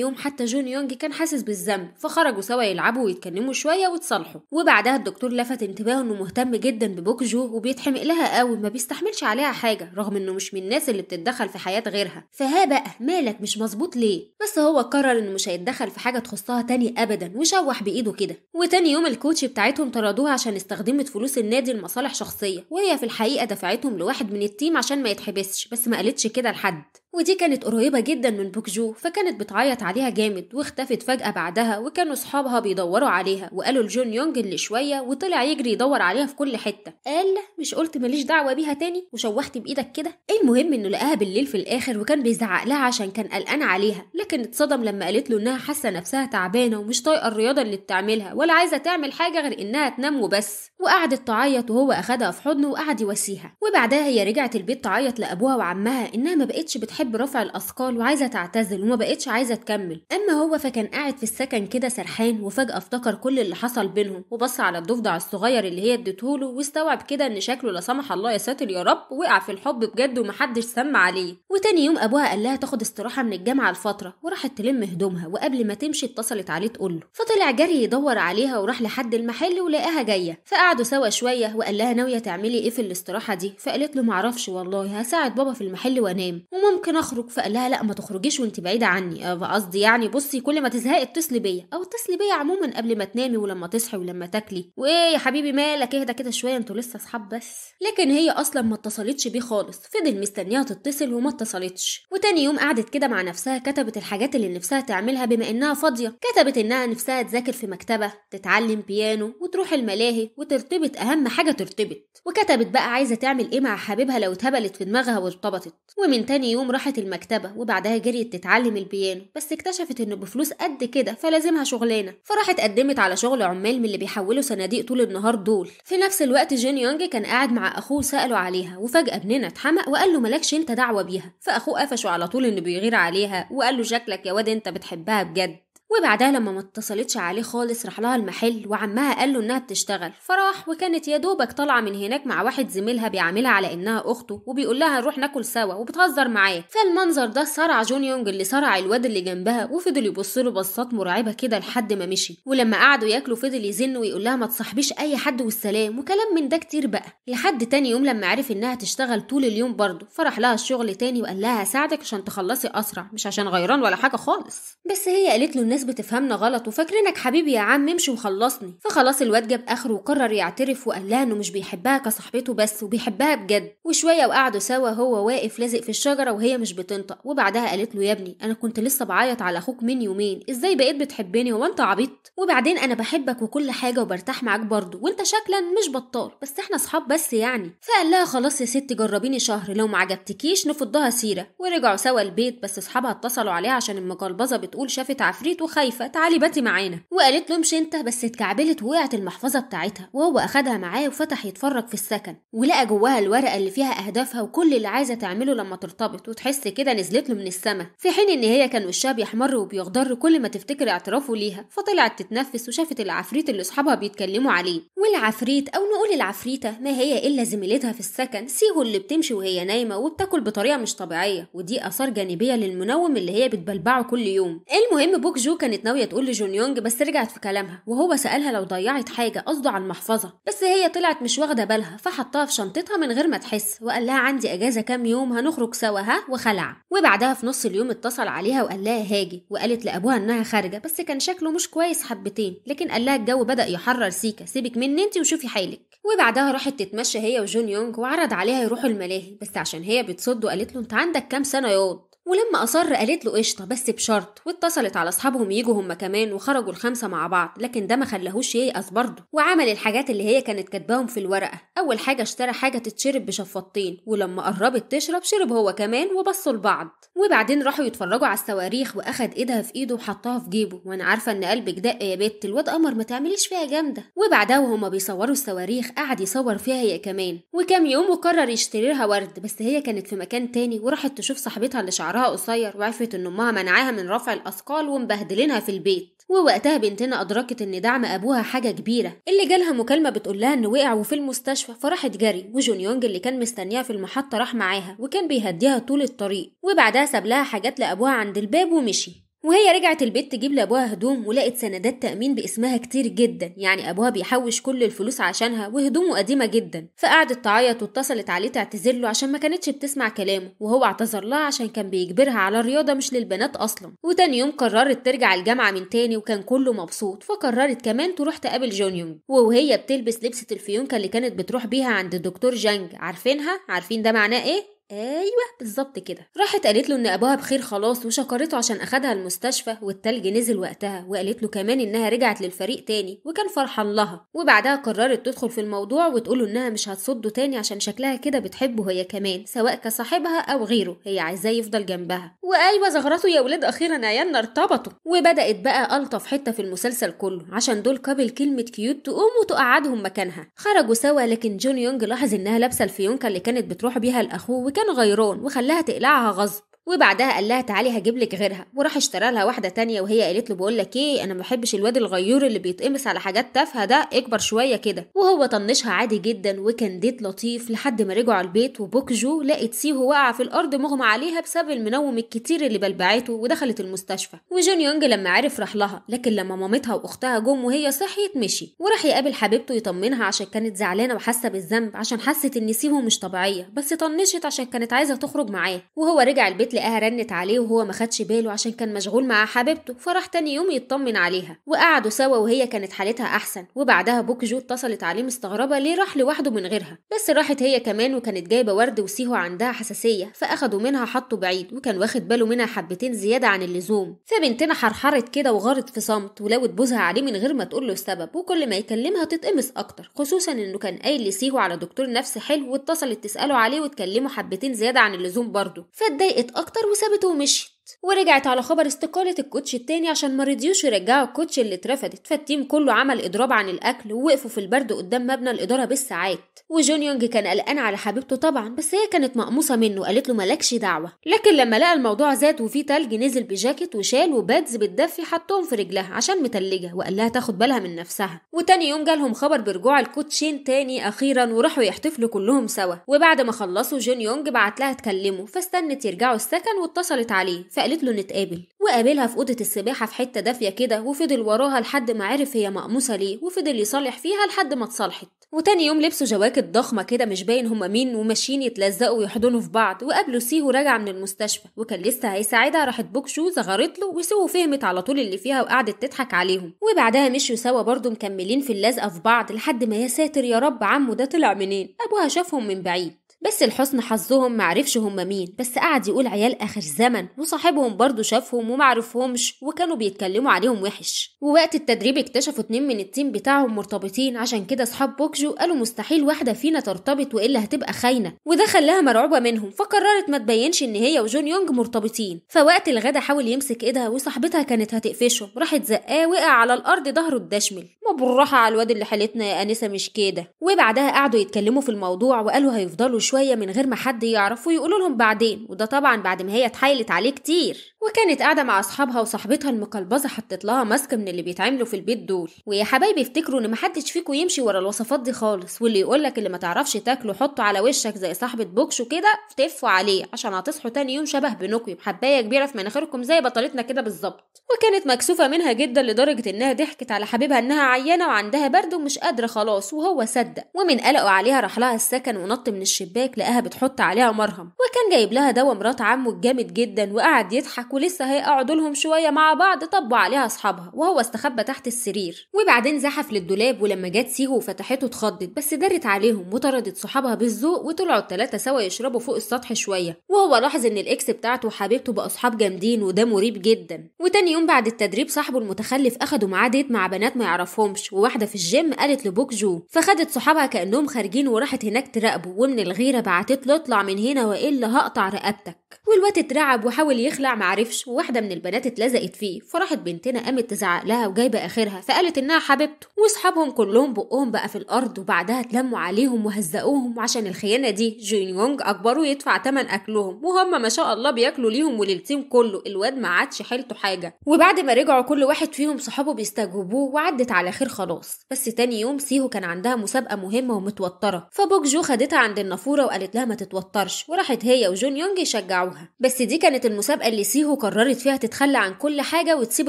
يوم حتى جون يونج كان حاسس بالذنب فخرجوا سوا يلعبوا ويتكلموا شوية وتصالحوا وبعدها الدكتور لفت انتباهه انه مهتم جدا ببوك جو وبيتحمق لها قوي ما بيستحملش عليها حاجة رغم انه مش من الناس اللي بتتدخل في حياة غيرها فها بقى مالك مش مظبوط ليه بس هو قرر انه مش هيتدخل في حاجه تخصها تاني ابدا وشوح بايده كده وتاني يوم الكوتش بتاعتهم طردوها عشان استخدمت فلوس النادي لمصالح شخصيه وهي في الحقيقه دفعتهم لواحد من التيم عشان ما يتحبسش بس ما قالتش كده لحد ودي كانت قريبة جدا من بوكجو فكانت بتعيط عليها جامد واختفت فجأة بعدها وكانوا صحابها بيدوروا عليها وقالوا لجون يونج اللي شوية وطلع يجري يدور عليها في كل حتة قال مش قلت ماليش دعوة بيها تاني وشوحت بإيدك كده المهم إنه لقاها بالليل في الآخر وكان بيزعق لها عشان كان قلقان عليها لكن اتصدم لما قالت له إنها حاسة نفسها تعبانة ومش طايقة الرياضة اللي بتعملها ولا عايزة تعمل حاجة غير إنها تنام وبس وقعدت تعيط وهو أخدها في حضنه وقعد يواسيها وبعدها هي رجعت البيت تعيط لأبوها وعمها إنها ما بقتش بتحب رفع الأثقال وعايزة تعتزل وما بقتش عايزة تكمل أما هو فكان قاعد في السكن كده سرحان وفجأة افتكر كل اللي حصل بينهم وبص على الضفدع الصغير اللي هي له واستوعب كده إن شكله لا سمح الله يا ساتر يا رب وقع في الحب بجد ومحدش سمع عليه وتاني يوم أبوها قال لها تاخد استراحة من الجامعة لفترة وراحت تلم هدومها وقبل ما تمشي اتصلت عليه تقول له فطلع جري يدور عليها وراح لحد المحل ولقاها جاية فقعد قعدوا سوا شوية وقال لها ناوية تعملي إيه في الاستراحة دي فقالت له معرفش والله هساعد بابا في المحل وأنام وممكن أخرج فقال لها لا ما تخرجيش وأنت بعيدة عني آه، قصدي يعني بصي كل ما تزهقي اتصلي بيا أو اتصلي بيا عموما قبل ما تنامي ولما تصحي ولما تاكلي وإيه يا حبيبي مالك اهدى كده شوية أنتوا لسه أصحاب بس لكن هي أصلا ما اتصلتش بيه خالص فضل مستنيها تتصل وما اتصلتش وتاني يوم قعدت كده مع نفسها كتبت الحاجات اللي نفسها تعملها بما إنها فاضية كتبت إنها نفسها تذاكر في مكتبة تتعلم بيانو وتروح الملاهي وت ترتبط اهم حاجه ترتبط وكتبت بقى عايزه تعمل ايه مع حبيبها لو اتهبلت في دماغها وارتبطت ومن تاني يوم راحت المكتبه وبعدها جريت تتعلم البيانو بس اكتشفت انه بفلوس قد كده فلازمها شغلانه فراحت قدمت على شغل عمال من اللي بيحولوا صناديق طول النهار دول في نفس الوقت جين يونج كان قاعد مع اخوه ساله عليها وفجاه ابننا اتحمق وقال له مالكش انت دعوه بيها فاخوه قفشه على طول انه بيغير عليها وقال له شكلك يا واد انت بتحبها بجد وبعدها لما ما اتصلتش عليه خالص راح لها المحل وعمها قال له انها بتشتغل فراح وكانت يا دوبك طالعه من هناك مع واحد زميلها بيعاملها على انها اخته وبيقول لها نروح ناكل سوا وبتهزر معاه فالمنظر ده صرع جون يونج اللي صرع الواد اللي جنبها وفضل يبص له بصات مرعبه كده لحد ما مشي ولما قعدوا ياكلوا فضل يزن ويقول لها ما تصاحبيش اي حد والسلام وكلام من ده كتير بقى لحد تاني يوم لما عرف انها تشتغل طول اليوم برضه فراح لها الشغل تاني وقال لها هساعدك عشان تخلصي اسرع مش عشان غيران ولا حاجه خالص بس هي قالت له الناس بتفهمنا غلط وفاكرينك حبيبي يا عم امشي وخلصني فخلاص الواد جاب اخره وقرر يعترف وقال لها انه مش بيحبها كصاحبته بس وبيحبها بجد وشويه وقعدوا سوا هو واقف لازق في الشجره وهي مش بتنطق وبعدها قالت له يا ابني انا كنت لسه بعيط على اخوك من يومين ازاي بقيت بتحبني هو انت عبيط وبعدين انا بحبك وكل حاجه وبرتاح معاك برضه وانت شكلا مش بطال بس احنا اصحاب بس يعني فقال لها خلاص يا ستي جربيني شهر لو ما عجبتكيش نفضها سيره ورجعوا سوا البيت بس اصحابها اتصلوا عليها عشان المقلبزه بتقول شافت عفريت وخايفه تعالي باتي معانا وقالت له امشي انت بس اتكعبلت ووقعت المحفظه بتاعتها وهو اخدها معاه وفتح يتفرج في السكن ولقى جواها الورقه اللي فيها اهدافها وكل اللي عايزه تعمله لما ترتبط وتحس كده نزلت له من السما في حين ان هي كان وشها بيحمر وبيخضر كل ما تفتكر اعترافه ليها فطلعت تتنفس وشافت العفريت اللي اصحابها بيتكلموا عليه والعفريت او نقول العفريته ما هي الا زميلتها في السكن سيهو اللي بتمشي وهي نايمه وبتاكل بطريقه مش طبيعيه ودي اثار جانبيه للمنوم اللي هي بتبلبعه كل يوم المهم بوك جو كانت ناوية تقول لجون يونج بس رجعت في كلامها وهو سألها لو ضيعت حاجة قصده على المحفظة بس هي طلعت مش واخدة بالها فحطها في شنطتها من غير ما تحس وقال لها عندي أجازة كام يوم هنخرج سوا ها وخلع وبعدها في نص اليوم اتصل عليها وقال لها هاجي وقالت لأبوها إنها خارجة بس كان شكله مش كويس حبتين لكن قال لها الجو بدأ يحرر سيكا سيبك مني انت وشوفي حالك وبعدها راحت تتمشى هي وجون يونج وعرض عليها يروحوا الملاهي بس عشان هي بتصد وقالت له انت عندك كام سنة ياض ولما أصر قالت له قشطة بس بشرط واتصلت على أصحابهم يجوا هما كمان وخرجوا الخمسة مع بعض لكن ده ما خلاهوش ييأس برضه وعمل الحاجات اللي هي كانت كاتباهم في الورقة أول حاجة اشترى حاجة تتشرب بشفطين ولما قربت تشرب شرب هو كمان وبصوا لبعض وبعدين راحوا يتفرجوا على الصواريخ وأخد إيدها في إيده وحطها في جيبه وأنا عارفة إن قلبك دق يا بت الواد قمر ما تعمليش فيها جامدة وبعدها وهما بيصوروا الصواريخ قعد يصور فيها هي كمان وكام يوم وقرر يشتري لها ورد بس هي كانت في مكان تاني وراحت تشوف صاحبتها اللي شعرها شعرها قصير وعرفت ان امها منعاها من رفع الاثقال ومبهدلينها في البيت ووقتها بنتنا ادركت ان دعم ابوها حاجه كبيره اللي جالها مكالمه بتقولها انه وقع وفي المستشفى فراحت جري وجون يونج اللي كان مستنيها في المحطه راح معاها وكان بيهديها طول الطريق وبعدها ساب لها حاجات لابوها عند الباب ومشي وهي رجعت البيت تجيب لأبوها هدوم ولقت سندات تأمين باسمها كتير جدا يعني أبوها بيحوش كل الفلوس عشانها وهدومه قديمة جدا فقعدت تعيط واتصلت عليه تعتذر له عشان ما كانتش بتسمع كلامه وهو اعتذر لها عشان كان بيجبرها على الرياضة مش للبنات أصلا وتاني يوم قررت ترجع الجامعة من تاني وكان كله مبسوط فقررت كمان تروح تقابل يونج وهي بتلبس لبسة الفيونكة اللي كانت بتروح بيها عند الدكتور جانج عارفينها عارفين ده معناه ايه ايوه بالظبط كده راحت قالت له ان ابوها بخير خلاص وشكرته عشان اخدها المستشفى والتلج نزل وقتها وقالت له كمان انها رجعت للفريق تاني وكان فرحان لها وبعدها قررت تدخل في الموضوع وتقول له انها مش هتصده تاني عشان شكلها كده بتحبه هي كمان سواء كصاحبها او غيره هي عايزاه يفضل جنبها وايوه زغرته يا ولاد اخيرا عيالنا ارتبطوا وبدات بقى الطف حته في المسلسل كله عشان دول قابل كلمه كيوت تقوم وتقعدهم مكانها خرجوا سوا لكن جون يونج لاحظ انها لابسه الفيونكه اللي كانت بتروح بيها لاخوه كانوا غيران وخلاها تقلعها غصب وبعدها قال لها تعالي هجيب لك غيرها وراح اشترى لها واحده تانية وهي قالت له بقول لك ايه انا ما بحبش الواد الغيور اللي بيتقمص على حاجات تافهه ده اكبر شويه كده وهو طنشها عادي جدا وكان ديت لطيف لحد ما رجعوا البيت وبوكجو لقت سيهو واقعه في الارض مغمى عليها بسبب المنوم الكتير اللي بلبعته ودخلت المستشفى وجون يونج لما عرف راح لها لكن لما مامتها واختها جم وهي صحيت مشي وراح يقابل حبيبته يطمنها عشان كانت زعلانه وحاسه بالذنب عشان حست ان سيهو مش طبيعيه بس طنشت عشان كانت عايزه تخرج معاه وهو رجع البيت تلاقيها رنت عليه وهو ما خدش باله عشان كان مشغول مع حبيبته فراح تاني يوم يطمن عليها وقعدوا سوا وهي كانت حالتها احسن وبعدها بوكجو اتصلت عليه مستغربه ليه راح لوحده من غيرها بس راحت هي كمان وكانت جايبه ورد وسيهو عندها حساسيه فاخدوا منها حطوا بعيد وكان واخد باله منها حبتين زياده عن اللزوم فبنتنا حرحرت كده وغارت في صمت ولوت بوزها عليه من غير ما تقول له السبب وكل ما يكلمها تتقمص اكتر خصوصا انه كان قايل لسيهو على دكتور نفس حلو واتصلت تساله عليه وتكلمه حبتين زياده عن اللزوم برضه فاتضايقت اكتر وسابته ومشيت ورجعت على خبر استقالة الكوتش التاني عشان ما رضيوش يرجعوا الكوتش اللي اترفدت فالتيم كله عمل إضراب عن الأكل ووقفوا في البرد قدام مبنى الإدارة بالساعات وجون يونج كان قلقان على حبيبته طبعا بس هي كانت مقموصة منه قالت له مالكش دعوة لكن لما لقى الموضوع زاد وفي تلج نزل بجاكيت وشال وبادز بتدفي حطهم في رجلها عشان متلجة وقال لها تاخد بالها من نفسها وتاني يوم جالهم خبر برجوع الكوتشين تاني أخيرا وراحوا يحتفلوا كلهم سوا وبعد ما خلصوا جون يونج بعت لها تكلمه فاستنت يرجعوا السكن واتصلت عليه فقالت له نتقابل وقابلها في اوضه السباحه في حته دافيه كده وفضل وراها لحد ما عرف هي مقموسه ليه وفضل يصالح فيها لحد ما اتصالحت وتاني يوم لبسوا جواكت ضخمه كده مش باين هما مين وماشيين يتلزقوا ويحضنوا في بعض وقابلوا سيهو راجعه من المستشفى وكان لسه هيساعدها راحت بوكشو زغرت له وسيهو فهمت على طول اللي فيها وقعدت تضحك عليهم وبعدها مشوا سوا برضه مكملين في اللزقه في بعض لحد ما يا ساتر يا رب عمه ده طلع منين ابوها شافهم من بعيد بس لحسن حظهم معرفش هما مين بس قعد يقول عيال اخر زمن وصاحبهم برضه شافهم ومعرفهمش وكانوا بيتكلموا عليهم وحش ووقت التدريب اكتشفوا اتنين من التيم بتاعهم مرتبطين عشان كده اصحاب بوكجو قالوا مستحيل واحده فينا ترتبط والا هتبقى خاينه وده خلاها مرعوبه منهم فقررت ما تبينش ان هي وجون يونج مرتبطين فوقت الغدا حاول يمسك ايدها وصاحبتها كانت هتقفشه راحت زقاه وقع على الارض ظهره اتدشمل مبروحه على الواد اللي حالتنا يا انسه مش كده وبعدها قعدوا يتكلموا في الموضوع وقالوا هيفضلوا شوية من غير ما حد يعرف ويقولوا لهم بعدين وده طبعا بعد ما هي اتحايلت عليه كتير وكانت قاعدة مع أصحابها وصاحبتها المقلبظة حطت لها ماسك من اللي بيتعملوا في البيت دول ويا حبايبي افتكروا إن محدش فيكم يمشي ورا الوصفات دي خالص واللي يقولك اللي ما تعرفش تاكله حطه على وشك زي صاحبة بوكش وكده تفوا عليه عشان هتصحوا تاني يوم شبه بنوكي بحباية كبيرة في مناخيركم زي بطلتنا كده بالظبط وكانت مكسوفة منها جدا لدرجة إنها ضحكت على حبيبها إنها عيانة وعندها برد ومش قادرة خلاص وهو صدق ومن قلقه عليها راح لها السكن ونط من الشباك الشباك لقاها بتحط عليها مرهم وكان جايب لها دواء مرات عمه الجامد جدا وقعد يضحك ولسه هيقعدوا لهم شويه مع بعض طبوا عليها اصحابها وهو استخبى تحت السرير وبعدين زحف للدولاب ولما جت سيهو وفتحته اتخضت بس دارت عليهم وطردت صحابها بالذوق وطلعوا الثلاثه سوا يشربوا فوق السطح شويه وهو لاحظ ان الاكس بتاعته وحبيبته بقى اصحاب جامدين وده مريب جدا وتاني يوم بعد التدريب صاحبه المتخلف اخدوا معاه ديت مع بنات ما يعرفهمش وواحده في الجيم قالت لبوك جو فخدت صحابها كانهم خارجين وراحت هناك تراقبه ومن الغير الكبيرة بعتت له اطلع من هنا والا هقطع رقبتك والواد اترعب وحاول يخلع معرفش وواحدة من البنات اتلزقت فيه فراحت بنتنا قامت تزعق لها وجايبة اخرها فقالت انها حبيبته واصحابهم كلهم بقهم بقى في الارض وبعدها اتلموا عليهم وهزقوهم وعشان الخيانة دي جون يونج أكبره يدفع تمن اكلهم وهم ما شاء الله بياكلوا ليهم وللتيم كله الواد ما عادش حيلته حاجة وبعد ما رجعوا كل واحد فيهم صحابه بيستجوبوه وعدت على خير خلاص بس تاني يوم سيهو كان عندها مسابقة مهمة ومتوترة فبوك جو خدتها عند النافورة الصورة وقالت لها ما تتوترش وراحت هي وجون يونج يشجعوها بس دي كانت المسابقة اللي سيهو قررت فيها تتخلى عن كل حاجة وتسيب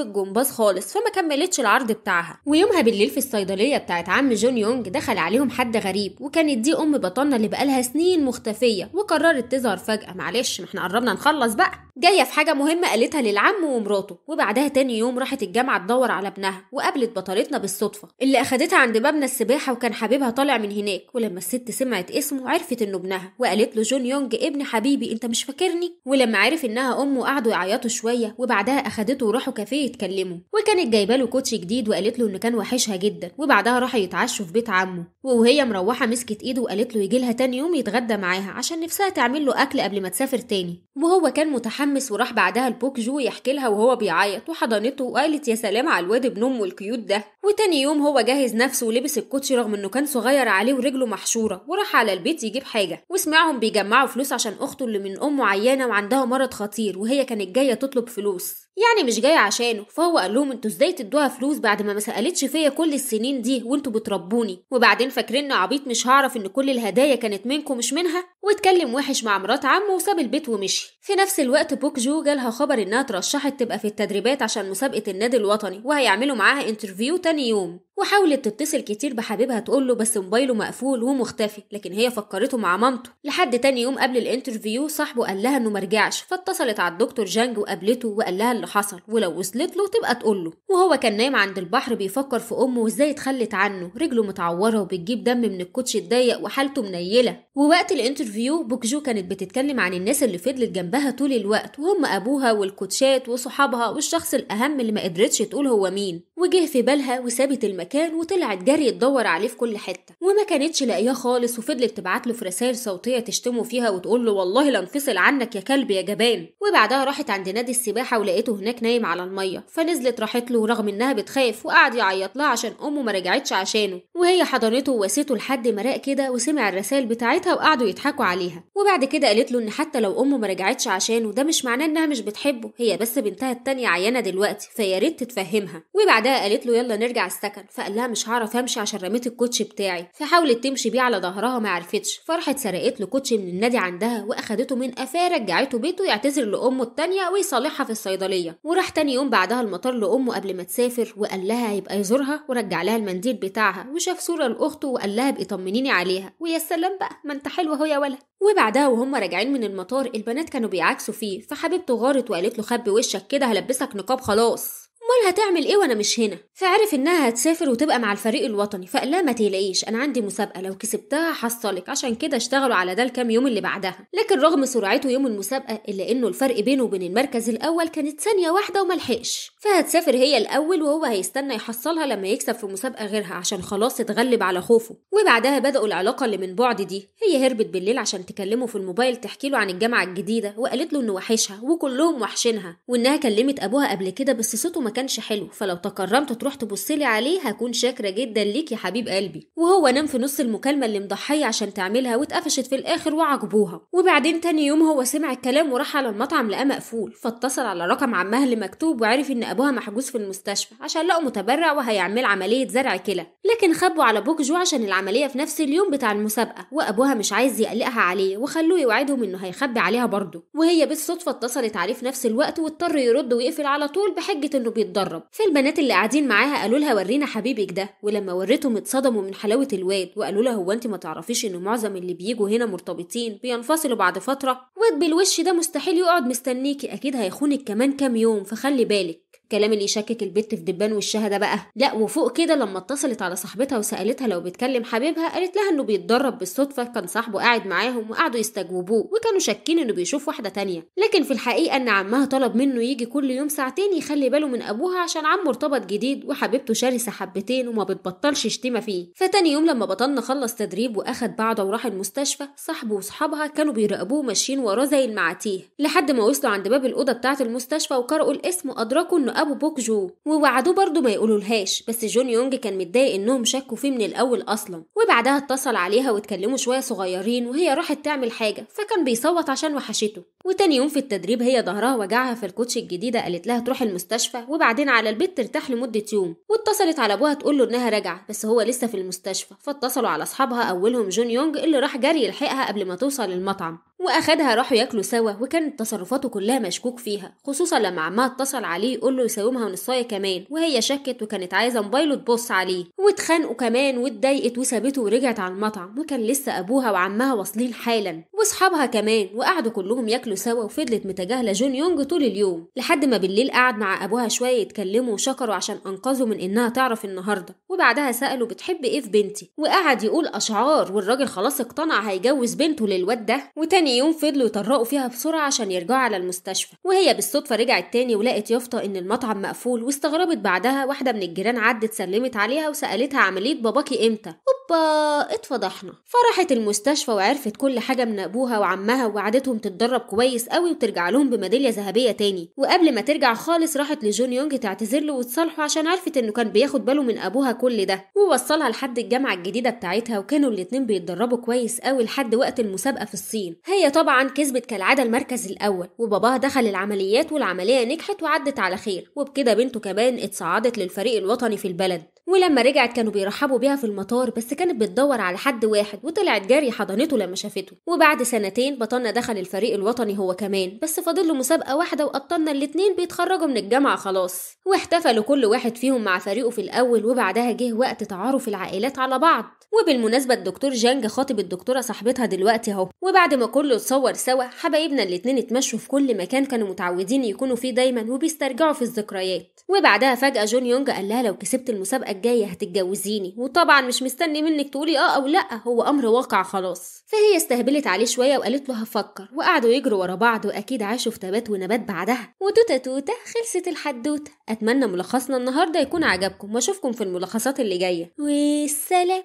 الجمباز خالص فما كملتش العرض بتاعها ويومها بالليل في الصيدلية بتاعت عم جون يونج دخل عليهم حد غريب وكانت دي أم بطلنا اللي بقالها سنين مختفية وقررت تظهر فجأة معلش ما احنا قربنا نخلص بقى جايه في حاجه مهمه قالتها للعم ومراته وبعدها تاني يوم راحت الجامعه تدور على ابنها وقابلت بطلتنا بالصدفه اللي اخدتها عند بابنا السباحه وكان حبيبها طالع من هناك ولما الست سمعت اسمه عرفت انه ابنها وقالت له جون يونج ابن حبيبي انت مش فاكرني ولما عرف انها امه قعدوا يعيطوا شويه وبعدها اخدته وراحوا كافيه يتكلموا وكانت جايبه له كوتش جديد وقالت له انه كان وحشها جدا وبعدها راحوا يتعشوا في بيت عمه وهي مروحه مسكت ايده وقالت له يجي لها تاني يوم يتغدى معاها عشان نفسها تعمل له اكل قبل ما تسافر تاني وهو كان متحمس اتحمس وراح بعدها لبوك جو يحكي لها وهو بيعيط وحضنته وقالت يا سلام على الواد ابن امه الكيوت ده وتاني يوم هو جهز نفسه ولبس الكوتشي رغم انه كان صغير عليه ورجله محشوره وراح على البيت يجيب حاجه وسمعهم بيجمعوا فلوس عشان اخته اللي من امه عيانه وعندها مرض خطير وهي كانت جايه تطلب فلوس يعني مش جاي عشانه فهو قال لهم انتوا ازاي تدوها فلوس بعد ما ما سالتش فيا كل السنين دي وانتوا بتربوني وبعدين فاكرين عبيط مش هعرف ان كل الهدايا كانت منكم مش منها واتكلم وحش مع مرات عمه وساب البيت ومشي في نفس الوقت بوك جو جالها خبر انها اترشحت تبقى في التدريبات عشان مسابقه النادي الوطني وهيعملوا معاها انترفيو تاني يوم وحاولت تتصل كتير بحبيبها تقول له بس موبايله مقفول ومختفي لكن هي فكرته مع مامته لحد تاني يوم قبل الانترفيو صاحبه قال لها انه مرجعش فاتصلت على الدكتور جانج وقابلته وقال لها اللي حصل ولو وصلت له تبقى تقول له وهو كان نايم عند البحر بيفكر في امه وازاي اتخلت عنه رجله متعوره وبتجيب دم من الكوتش الضيق وحالته منيله ووقت الانترفيو بوكجو كانت بتتكلم عن الناس اللي فضلت جنبها طول الوقت وهم ابوها والكوتشات وصحابها والشخص الاهم اللي ما قدرتش تقول هو مين وجه في بالها وسابت المكان وطلعت جري تدور عليه في كل حته وما كانتش لاقياه خالص وفضلت تبعت له في رسائل صوتيه تشتمه فيها وتقول له والله لانفصل عنك يا كلب يا جبان وبعدها راحت عند نادي السباحه ولقيته هناك نايم على الميه فنزلت راحت له رغم انها بتخاف وقعد يعيط لها عشان امه ما رجعتش عشانه وهي حضنته وواسته لحد ما راق كده وسمع الرسائل بتاعتها ساعتها وقعدوا يضحكوا عليها وبعد كده قالت له ان حتى لو امه ما رجعتش عشانه ده مش معناه انها مش بتحبه هي بس بنتها التانية عيانة دلوقتي فيا ريت تتفهمها وبعدها قالت له يلا نرجع السكن فقال لها مش هعرف امشي عشان رميت الكوتش بتاعي فحاولت تمشي بيه على ظهرها ما عرفتش فراحت سرقت له كوتش من النادي عندها واخدته من قفاه رجعته بيته يعتذر لامه التانية ويصالحها في الصيدليه وراح تاني يوم بعدها المطار لامه قبل ما تسافر وقال لها هيبقى يزورها ورجع لها المنديل بتاعها وشاف صوره لاخته وقال لها ابقي طمنيني عليها ويا سلام بقى ما انت حلو اهو يا ولا وبعدها وهم راجعين من المطار البنات كانوا بيعاكسوا فيه فحبيبته غارت وقالت له خبي وشك كده هلبسك نقاب خلاص امال هتعمل ايه وانا مش هنا فعرف انها هتسافر وتبقى مع الفريق الوطني فقال لها ما تقلقيش انا عندي مسابقه لو كسبتها هحصلك عشان كده اشتغلوا على ده الكام يوم اللي بعدها لكن رغم سرعته يوم المسابقه الا انه الفرق بينه وبين المركز الاول كانت ثانيه واحده وملحقش فهتسافر هي الاول وهو هيستنى يحصلها لما يكسب في مسابقه غيرها عشان خلاص اتغلب على خوفه وبعدها بداوا العلاقه اللي من بعد دي هي هربت بالليل عشان تكلمه في الموبايل تحكي له عن الجامعه الجديده وقالت له انه وحشها وكلهم وحشينها وانها كلمت ابوها قبل كده بس صوته ما كانش حلو فلو تكرمت تروح تبصلي عليه هكون شاكره جدا ليك يا حبيب قلبي وهو نام في نص المكالمه اللي مضحيه عشان تعملها واتقفشت في الاخر وعجبوها وبعدين تاني يوم هو سمع الكلام وراح على المطعم لقاه مقفول فاتصل على رقم عمها اللي مكتوب وعرف ان ابوها محجوز في المستشفى عشان لقوا متبرع وهيعمل عمليه زرع كلى لكن خبوا على بوكجو عشان العمليه في نفس اليوم بتاع المسابقه وابوها مش عايز يقلقها عليه وخلوه يوعدهم انه هيخبي عليها برضه وهي بالصدفه اتصلت عليه في نفس الوقت واضطر يرد ويقفل على طول بحجه انه بيتدرب فالبنات اللي قاعدين معاها قالوا لها ورينا حبيبك ده ولما وريتهم اتصدموا من حلاوه الواد وقالوا لها هو انت ما تعرفيش ان معظم اللي بيجوا هنا مرتبطين بينفصلوا بعد فتره واد بالوش ده مستحيل يقعد مستنيكي اكيد هيخونك كمان كام يوم فخلي بالك كلام اللي يشكك البت في دبان وشها ده بقى لا وفوق كده لما اتصلت على صاحبتها وسالتها لو بتكلم حبيبها قالت لها انه بيتدرب بالصدفه كان صاحبه قاعد معاهم وقعدوا يستجوبوه وكانوا شاكين انه بيشوف واحده تانية لكن في الحقيقه ان عمها طلب منه يجي كل يوم ساعتين يخلي باله من ابوها عشان عمه ارتبط جديد وحبيبته شرسه حبتين وما بتبطلش شتيمه فيه فتاني يوم لما بطلنا خلص تدريب واخد بعضه وراح المستشفى صاحبه واصحابها كانوا بيراقبوه ماشيين وراه زي المعاتيه لحد ما وصلوا عند باب الأوضة بتاعة المستشفى وقرأوا الاسم وأدركوا إنه أبو بوك جو ووعدوه برضه ما يقولولهاش بس جون يونج كان متضايق إنهم شكوا فيه من الأول أصلا وبعدها اتصل عليها واتكلموا شوية صغيرين وهي راحت تعمل حاجة فكان بيصوت عشان وحشته وتاني يوم في التدريب هي ظهرها وجعها في الكوتش الجديدة قالت لها تروح المستشفى وبعدين على البيت ترتاح لمدة يوم واتصلت على أبوها تقول له إنها راجعة بس هو لسه في المستشفى فاتصلوا على أصحابها أولهم جون يونج اللي راح جري يلحقها قبل ما توصل المطعم واخدها راحوا ياكلوا سوا وكانت تصرفاته كلها مشكوك فيها خصوصا لما عمها اتصل عليه يقول له يساومها ونصايه كمان وهي شكت وكانت عايزه موبايله تبص عليه واتخانقوا كمان واتضايقت وسابته ورجعت على المطعم وكان لسه ابوها وعمها واصلين حالا واصحابها كمان وقعدوا كلهم ياكلوا سوا وفضلت متجاهله جون يونج طول اليوم لحد ما بالليل قعد مع ابوها شويه يتكلموا وشكروا عشان انقذوا من انها تعرف النهارده وبعدها ساله بتحب ايه في بنتي وقعد يقول اشعار والراجل خلاص اقتنع هيجوز بنته للواد ده وتاني تاني يوم فضلوا يطرقوا فيها بسرعة عشان يرجعوا على المستشفى وهي بالصدفة رجعت تاني ولقت يافطة إن المطعم مقفول واستغربت بعدها واحدة من الجيران عدت سلمت عليها وسألتها عملية باباكي إمتى أوبا اتفضحنا فرحت المستشفى وعرفت كل حاجة من أبوها وعمها ووعدتهم تتدرب كويس قوي وترجع لهم بميدالية ذهبية تاني وقبل ما ترجع خالص راحت لجون يونج تعتذر له وتصالحه عشان عرفت إنه كان بياخد باله من أبوها كل ده ووصلها لحد الجامعة الجديدة بتاعتها وكانوا الاتنين بيتدربوا كويس قوي لحد وقت المسابقة في الصين هي هي طبعا كسبت كالعادة المركز الأول وباباها دخل العمليات والعملية نجحت وعدت على خير وبكده بنته كمان اتصعدت للفريق الوطني في البلد ولما رجعت كانوا بيرحبوا بيها في المطار بس كانت بتدور على حد واحد وطلعت جاري حضنته لما شافته وبعد سنتين بطلنا دخل الفريق الوطني هو كمان بس فاضل له مسابقه واحده وابطالنا الاتنين بيتخرجوا من الجامعه خلاص واحتفلوا كل واحد فيهم مع فريقه في الاول وبعدها جه وقت تعارف العائلات على بعض وبالمناسبه الدكتور جانج خاطب الدكتوره صاحبتها دلوقتي اهو وبعد ما كله اتصور سوا حبايبنا الاتنين اتمشوا في كل مكان كانوا متعودين يكونوا فيه دايما وبيسترجعوا في الذكريات وبعدها فجاه جون يونج قال لها لو كسبت المسابقه الجاية هتتجوزيني وطبعا مش مستني منك تقولي اه او لا هو امر واقع خلاص فهي استهبلت عليه شوية وقالت له هفكر وقعدوا يجروا ورا بعض واكيد عاشوا في تبات ونبات بعدها وتوتة توتة خلصت الحدوتة اتمنى ملخصنا النهاردة يكون عجبكم واشوفكم في الملخصات اللي جاية والسلام